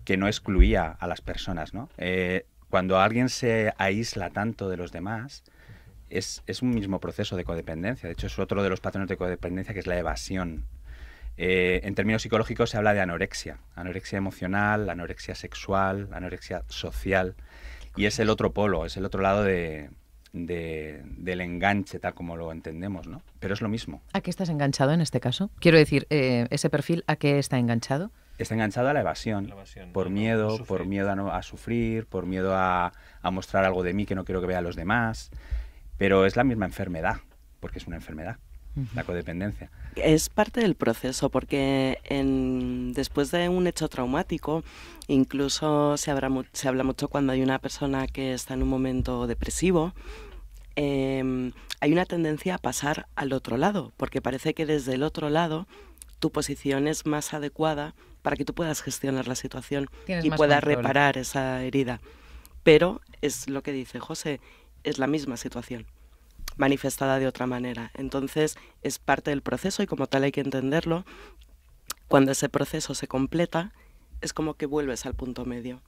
Que no excluía a las personas, ¿no? Eh, cuando alguien se aísla tanto de los demás, es, un mismo proceso de codependencia. De hecho, es otro de los patrones de codependencia que es la evasión. Eh, en términos psicológicos se habla de anorexia, anorexia emocional, anorexia sexual, anorexia social. Y es el otro polo, es el otro lado de, del enganche, tal como lo entendemos, ¿no? Pero es lo mismo. ¿A qué estás enganchado en este caso? Quiero decir, eh, ese perfil, ¿a qué está enganchado? Está enganchado a la evasión, por miedo, por miedo a, sufrir, por miedo a, mostrar algo de mí que no quiero que vean los demás, pero es la misma enfermedad, porque es una enfermedad, la codependencia. Es parte del proceso, porque en, después de un hecho traumático, incluso se, habla mucho cuando hay una persona que está en un momento depresivo, em, hay una tendencia a pasar al otro lado, porque parece que desde el otro lado tu posición es más adecuada para que tú puedas gestionar la situación y puedas reparar esa herida. Pero es lo que dice José, es la misma situación, manifestada de otra manera. Entonces es parte del proceso y como tal hay que entenderlo. Cuando ese proceso se completa, es como que vuelves al punto medio.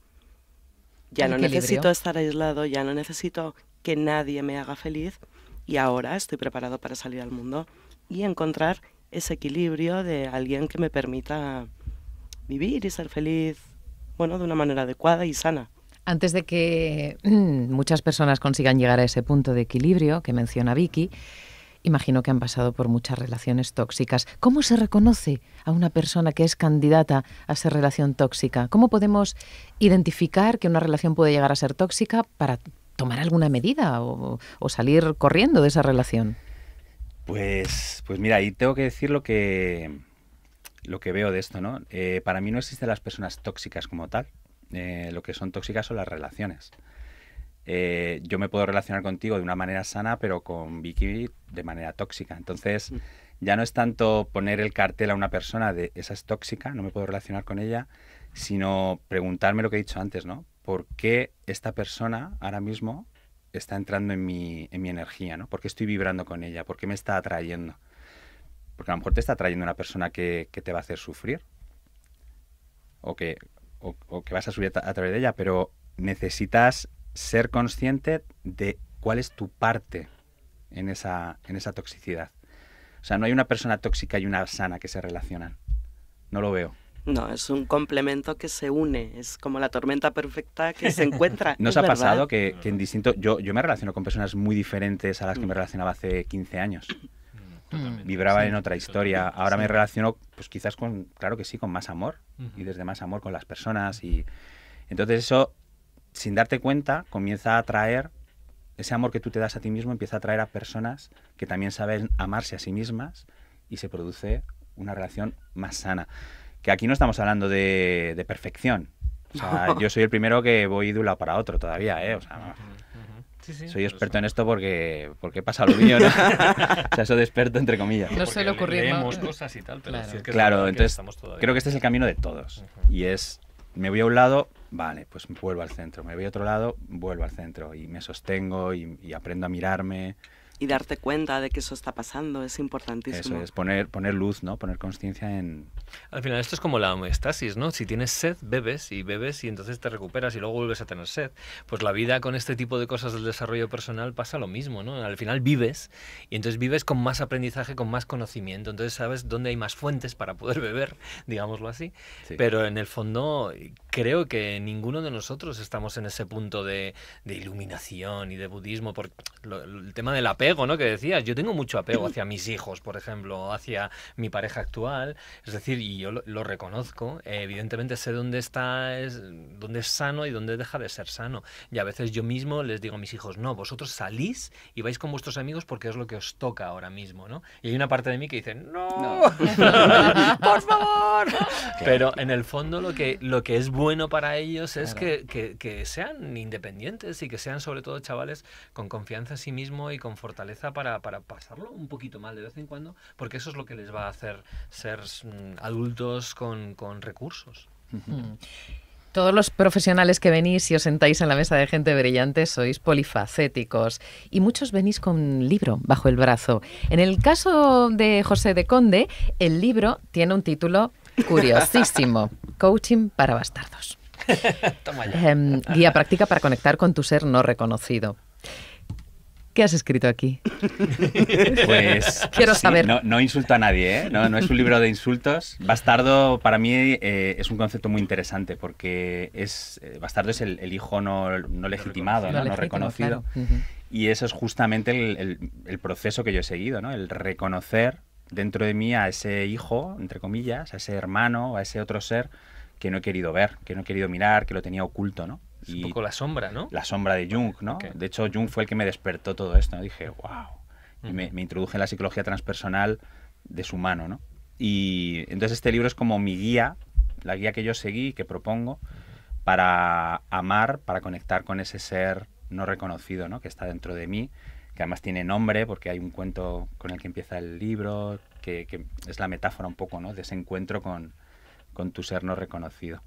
Ya no necesito estar aislado, ya no necesito que nadie me haga feliz y ahora estoy preparado para salir al mundo y encontrar ese equilibrio de alguien que me permita vivir y ser feliz, bueno, de una manera adecuada y sana. Antes de que mm, muchas personas consigan llegar a ese punto de equilibrio que menciona Vicky, imagino que han pasado por muchas relaciones tóxicas. ¿Cómo se reconoce a una persona que es candidata a ser relación tóxica? ¿Cómo podemos identificar que una relación puede llegar a ser tóxica para tomar alguna medida o, salir corriendo de esa relación? Pues, pues mira, y tengo que decir lo que, lo que veo de esto, ¿no? Eh, para mí no existen las personas tóxicas como tal. Eh, lo que son tóxicas son las relaciones. Eh, yo me puedo relacionar contigo de una manera sana, pero con Vicky de manera tóxica. Entonces, mm. ya no es tanto poner el cartel a una persona de esa es tóxica, no me puedo relacionar con ella, sino preguntarme lo que he dicho antes, ¿no? ¿Por qué esta persona ahora mismo está entrando en mi, en mi energía, ¿no? ¿Por qué estoy vibrando con ella? ¿Por qué me está atrayendo? Porque a lo mejor te está atrayendo una persona que, que te va a hacer sufrir. O que, o, que vas a subir a, través de ella, pero necesitas ser consciente de cuál es tu parte en esa, en esa toxicidad. O sea, no hay una persona tóxica y una sana que se relacionan. No lo veo. No, es un complemento que se une, es como la tormenta perfecta que se encuentra. ¿Nos ha pasado que, en distinto... Yo, yo me relaciono con personas muy diferentes a las que me mm. relacionaba hace 15 años. Mm. vibraba en otra historia. Ahora me relaciono, pues quizás con, claro que sí, con más amor y desde más amor con las personas. y Entonces eso, sin darte cuenta, comienza a traer ese amor que tú te das a ti mismo empieza a traer a personas que también saben amarse a sí mismas y se produce una relación más sana. Que aquí no estamos hablando de, perfección. yo soy el primero que voy de un lado para otro todavía, ¿eh? Soy experto en esto porque, porque pasa lo mío, ¿no? o sea, soy experto entre comillas. No se le ocurrió. cosas y tal, claro, claro entonces creo que este es el camino de todos. Y es, me voy a un lado, vale, pues vuelvo al centro. Me voy a otro lado, vuelvo al centro. Y me sostengo y, y aprendo a mirarme y darte cuenta de que eso está pasando es importantísimo. Eso es, poner, poner luz, ¿no? Poner conciencia en... Al final esto es como la homeostasis, ¿no? Si tienes sed, bebes y bebes y entonces te recuperas y luego vuelves a tener sed. Pues la vida con este tipo de cosas del desarrollo personal pasa lo mismo, ¿no? Al final vives y entonces vives con más aprendizaje, con más conocimiento, entonces sabes dónde hay más fuentes para poder beber, digámoslo así. Pero en el fondo creo que ninguno de nosotros estamos en ese punto de, iluminación y de budismo, por el tema de la apego, ¿no? Que decías, yo tengo mucho apego hacia mis hijos, por ejemplo, hacia mi pareja actual, es decir, y yo lo, reconozco, eh, evidentemente sé dónde está, es, dónde es sano y dónde deja de ser sano. Y a veces yo mismo les digo a mis hijos, no, vosotros salís y vais con vuestros amigos porque es lo que os toca ahora mismo, ¿no? Y hay una parte de mí que dice, no, por favor. Pero en el fondo lo que, lo que es bueno para ellos es que, que sean independientes y que sean sobre todo chavales con confianza en sí mismo y con fortaleza para, para, pasarlo un poquito mal de vez en cuando, porque eso es lo que les va a hacer ser mm, adultos con, con recursos. Mm. Todos los profesionales que venís y os sentáis en la mesa de gente brillante sois polifacéticos y muchos venís con un libro bajo el brazo. En el caso de José de Conde, el libro tiene un título curiosísimo, Coaching para Bastardos. Em, guía práctica para conectar con tu ser no reconocido. ¿Qué has escrito aquí? Pues. Quiero saber. No, insulto a nadie, ¿eh? No, es un libro de insultos. Bastardo, para mí, eh, es un concepto muy interesante porque es. Eh, bastardo es el, hijo no, legitimado, no, reconocido. Y eso es justamente el, el, proceso que yo he seguido, ¿no? El reconocer dentro de mí a ese hijo, entre comillas, a ese hermano, a ese otro ser que no he querido ver, que no he querido mirar, que lo tenía oculto, ¿no? un poco la sombra, ¿no? La sombra de Jung, ¿no? De hecho, Jung fue el que me despertó todo esto. ¿no? Dije, wow. Y me, introduje en la psicología transpersonal de su mano, ¿no? Y entonces este libro es como mi guía, la guía que yo seguí, que propongo, para amar, para conectar con ese ser no reconocido, ¿no? Que está dentro de mí, que además tiene nombre, porque hay un cuento con el que empieza el libro, que, es la metáfora un poco, ¿no? De ese encuentro con tu ser no reconocido.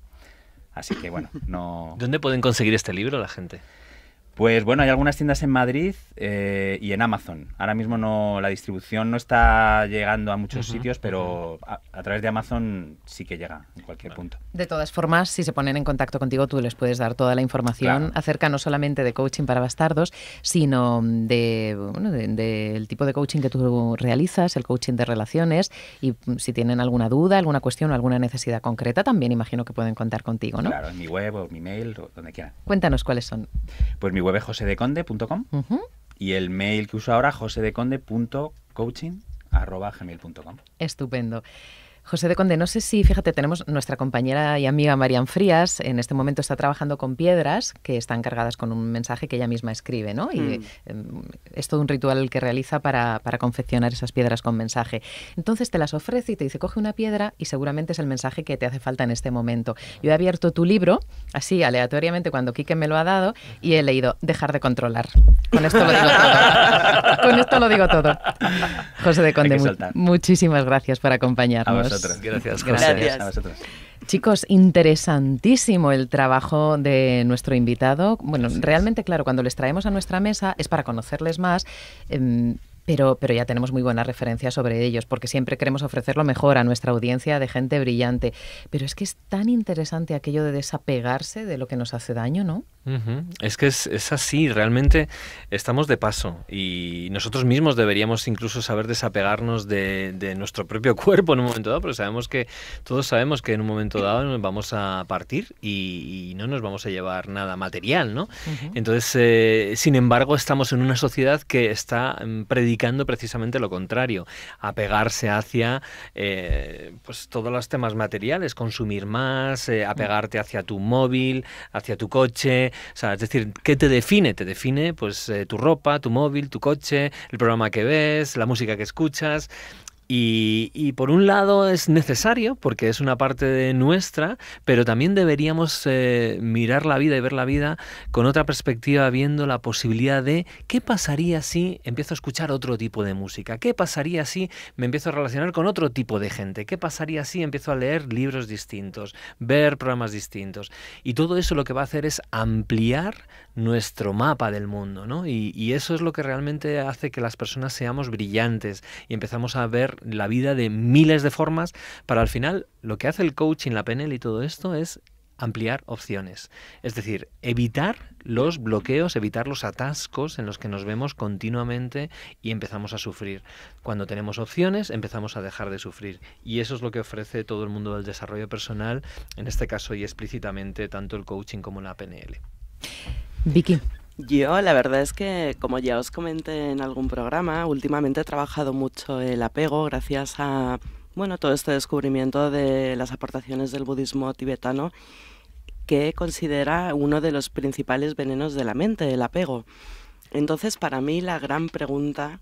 Así que bueno, no... ¿Dónde pueden conseguir este libro la gente? Pues bueno, hay algunas tiendas en Madrid eh, y en Amazon. Ahora mismo no la distribución no está llegando a muchos sitios, pero a, través de Amazon sí que llega en cualquier punto. De todas formas, si se ponen en contacto contigo, tú les puedes dar toda la información acerca no solamente de coaching para bastardos, sino de, bueno, del tipo de coaching que tú realizas, el coaching de relaciones, y mm, si tienen alguna duda, alguna cuestión o alguna necesidad concreta, también imagino que pueden contar contigo, ¿no? Claro, en mi web o mi mail o donde quieran. Cuéntanos cuáles son. Pues mi josedeconde.com y el mail que uso ahora josedeconde.coaching.com. Estupendo. José de Conde, no sé si, fíjate, tenemos nuestra compañera y amiga Marian Frías, en este momento está trabajando con piedras que están cargadas con un mensaje que ella misma escribe, ¿no? Y mm. em, es todo un ritual que realiza para, confeccionar esas piedras con mensaje. Entonces te las ofrece y te dice, coge una piedra y seguramente es el mensaje que te hace falta en este momento. Yo he abierto tu libro, así aleatoriamente, cuando Quique me lo ha dado, y he leído, dejar de controlar. Con esto lo digo todo. con esto lo digo todo. José de Conde, muchísimas gracias por acompañarnos. Gracias, a vosotros. Chicos, interesantísimo el trabajo de nuestro invitado. Bueno, realmente, claro, cuando les traemos a nuestra mesa es para conocerles más. Em, pero, pero, ya tenemos muy buenas referencias sobre ellos, porque siempre queremos ofrecer lo mejor a nuestra audiencia de gente brillante. Pero es que es tan interesante aquello de desapegarse de lo que nos hace daño, ¿no? Es que es, así, realmente estamos de paso y nosotros mismos deberíamos incluso saber desapegarnos de, nuestro propio cuerpo en un momento dado, pero sabemos que todos sabemos que en un momento dado nos vamos a partir y, no nos vamos a llevar nada material, ¿no? Entonces, eh, sin embargo, estamos en una sociedad que está mm, predicando precisamente lo contrario, apegarse hacia eh, pues todos los temas materiales, consumir más, eh, mm. apegarte hacia tu móvil, hacia tu coche es decir, ¿qué te define? Te define pues eh, tu ropa, tu móvil, tu coche, el programa que ves, la música que escuchas, y, por un lado es necesario porque es una parte de nuestra, pero también deberíamos eh, mirar la vida y ver la vida con otra perspectiva, viendo la posibilidad de qué pasaría si empiezo a escuchar otro tipo de música, qué pasaría si me empiezo a relacionar con otro tipo de gente, qué pasaría si empiezo a leer libros distintos, ver programas distintos. Y todo eso lo que va a hacer es ampliar nuestro mapa del mundo, ¿no? y eso es lo que realmente hace que las personas seamos brillantes y empezamos a ver la vida de miles de formas, para al final lo que hace el coaching, la PNL y todo esto es ampliar opciones. Es decir, evitar los bloqueos, evitar los atascos en los que nos vemos continuamente y empezamos a sufrir. Cuando tenemos opciones, empezamos a dejar de sufrir. Y eso es lo que ofrece todo el mundo del desarrollo personal, en este caso y explícitamente tanto el coaching como la PNL. Vicky. Yo, la verdad es que, como ya os comenté en algún programa, últimamente he trabajado mucho el apego gracias a bueno, todo este descubrimiento de las aportaciones del budismo tibetano que considera uno de los principales venenos de la mente, el apego. Entonces, para mí la gran pregunta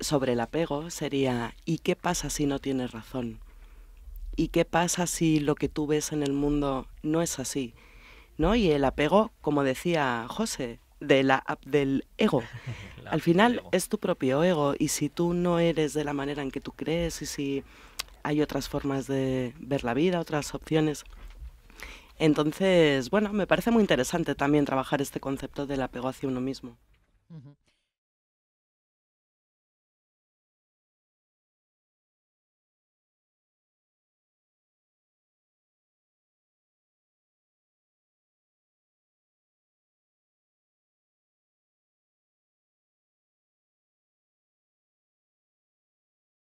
sobre el apego sería, ¿y qué pasa si no tienes razón? ¿Y qué pasa si lo que tú ves en el mundo no es así? ¿No? Y el apego, como decía José, de la, del ego. Al final es tu propio ego y si tú no eres de la manera en que tú crees y si hay otras formas de ver la vida, otras opciones. Entonces, bueno, me parece muy interesante también trabajar este concepto del apego hacia uno mismo.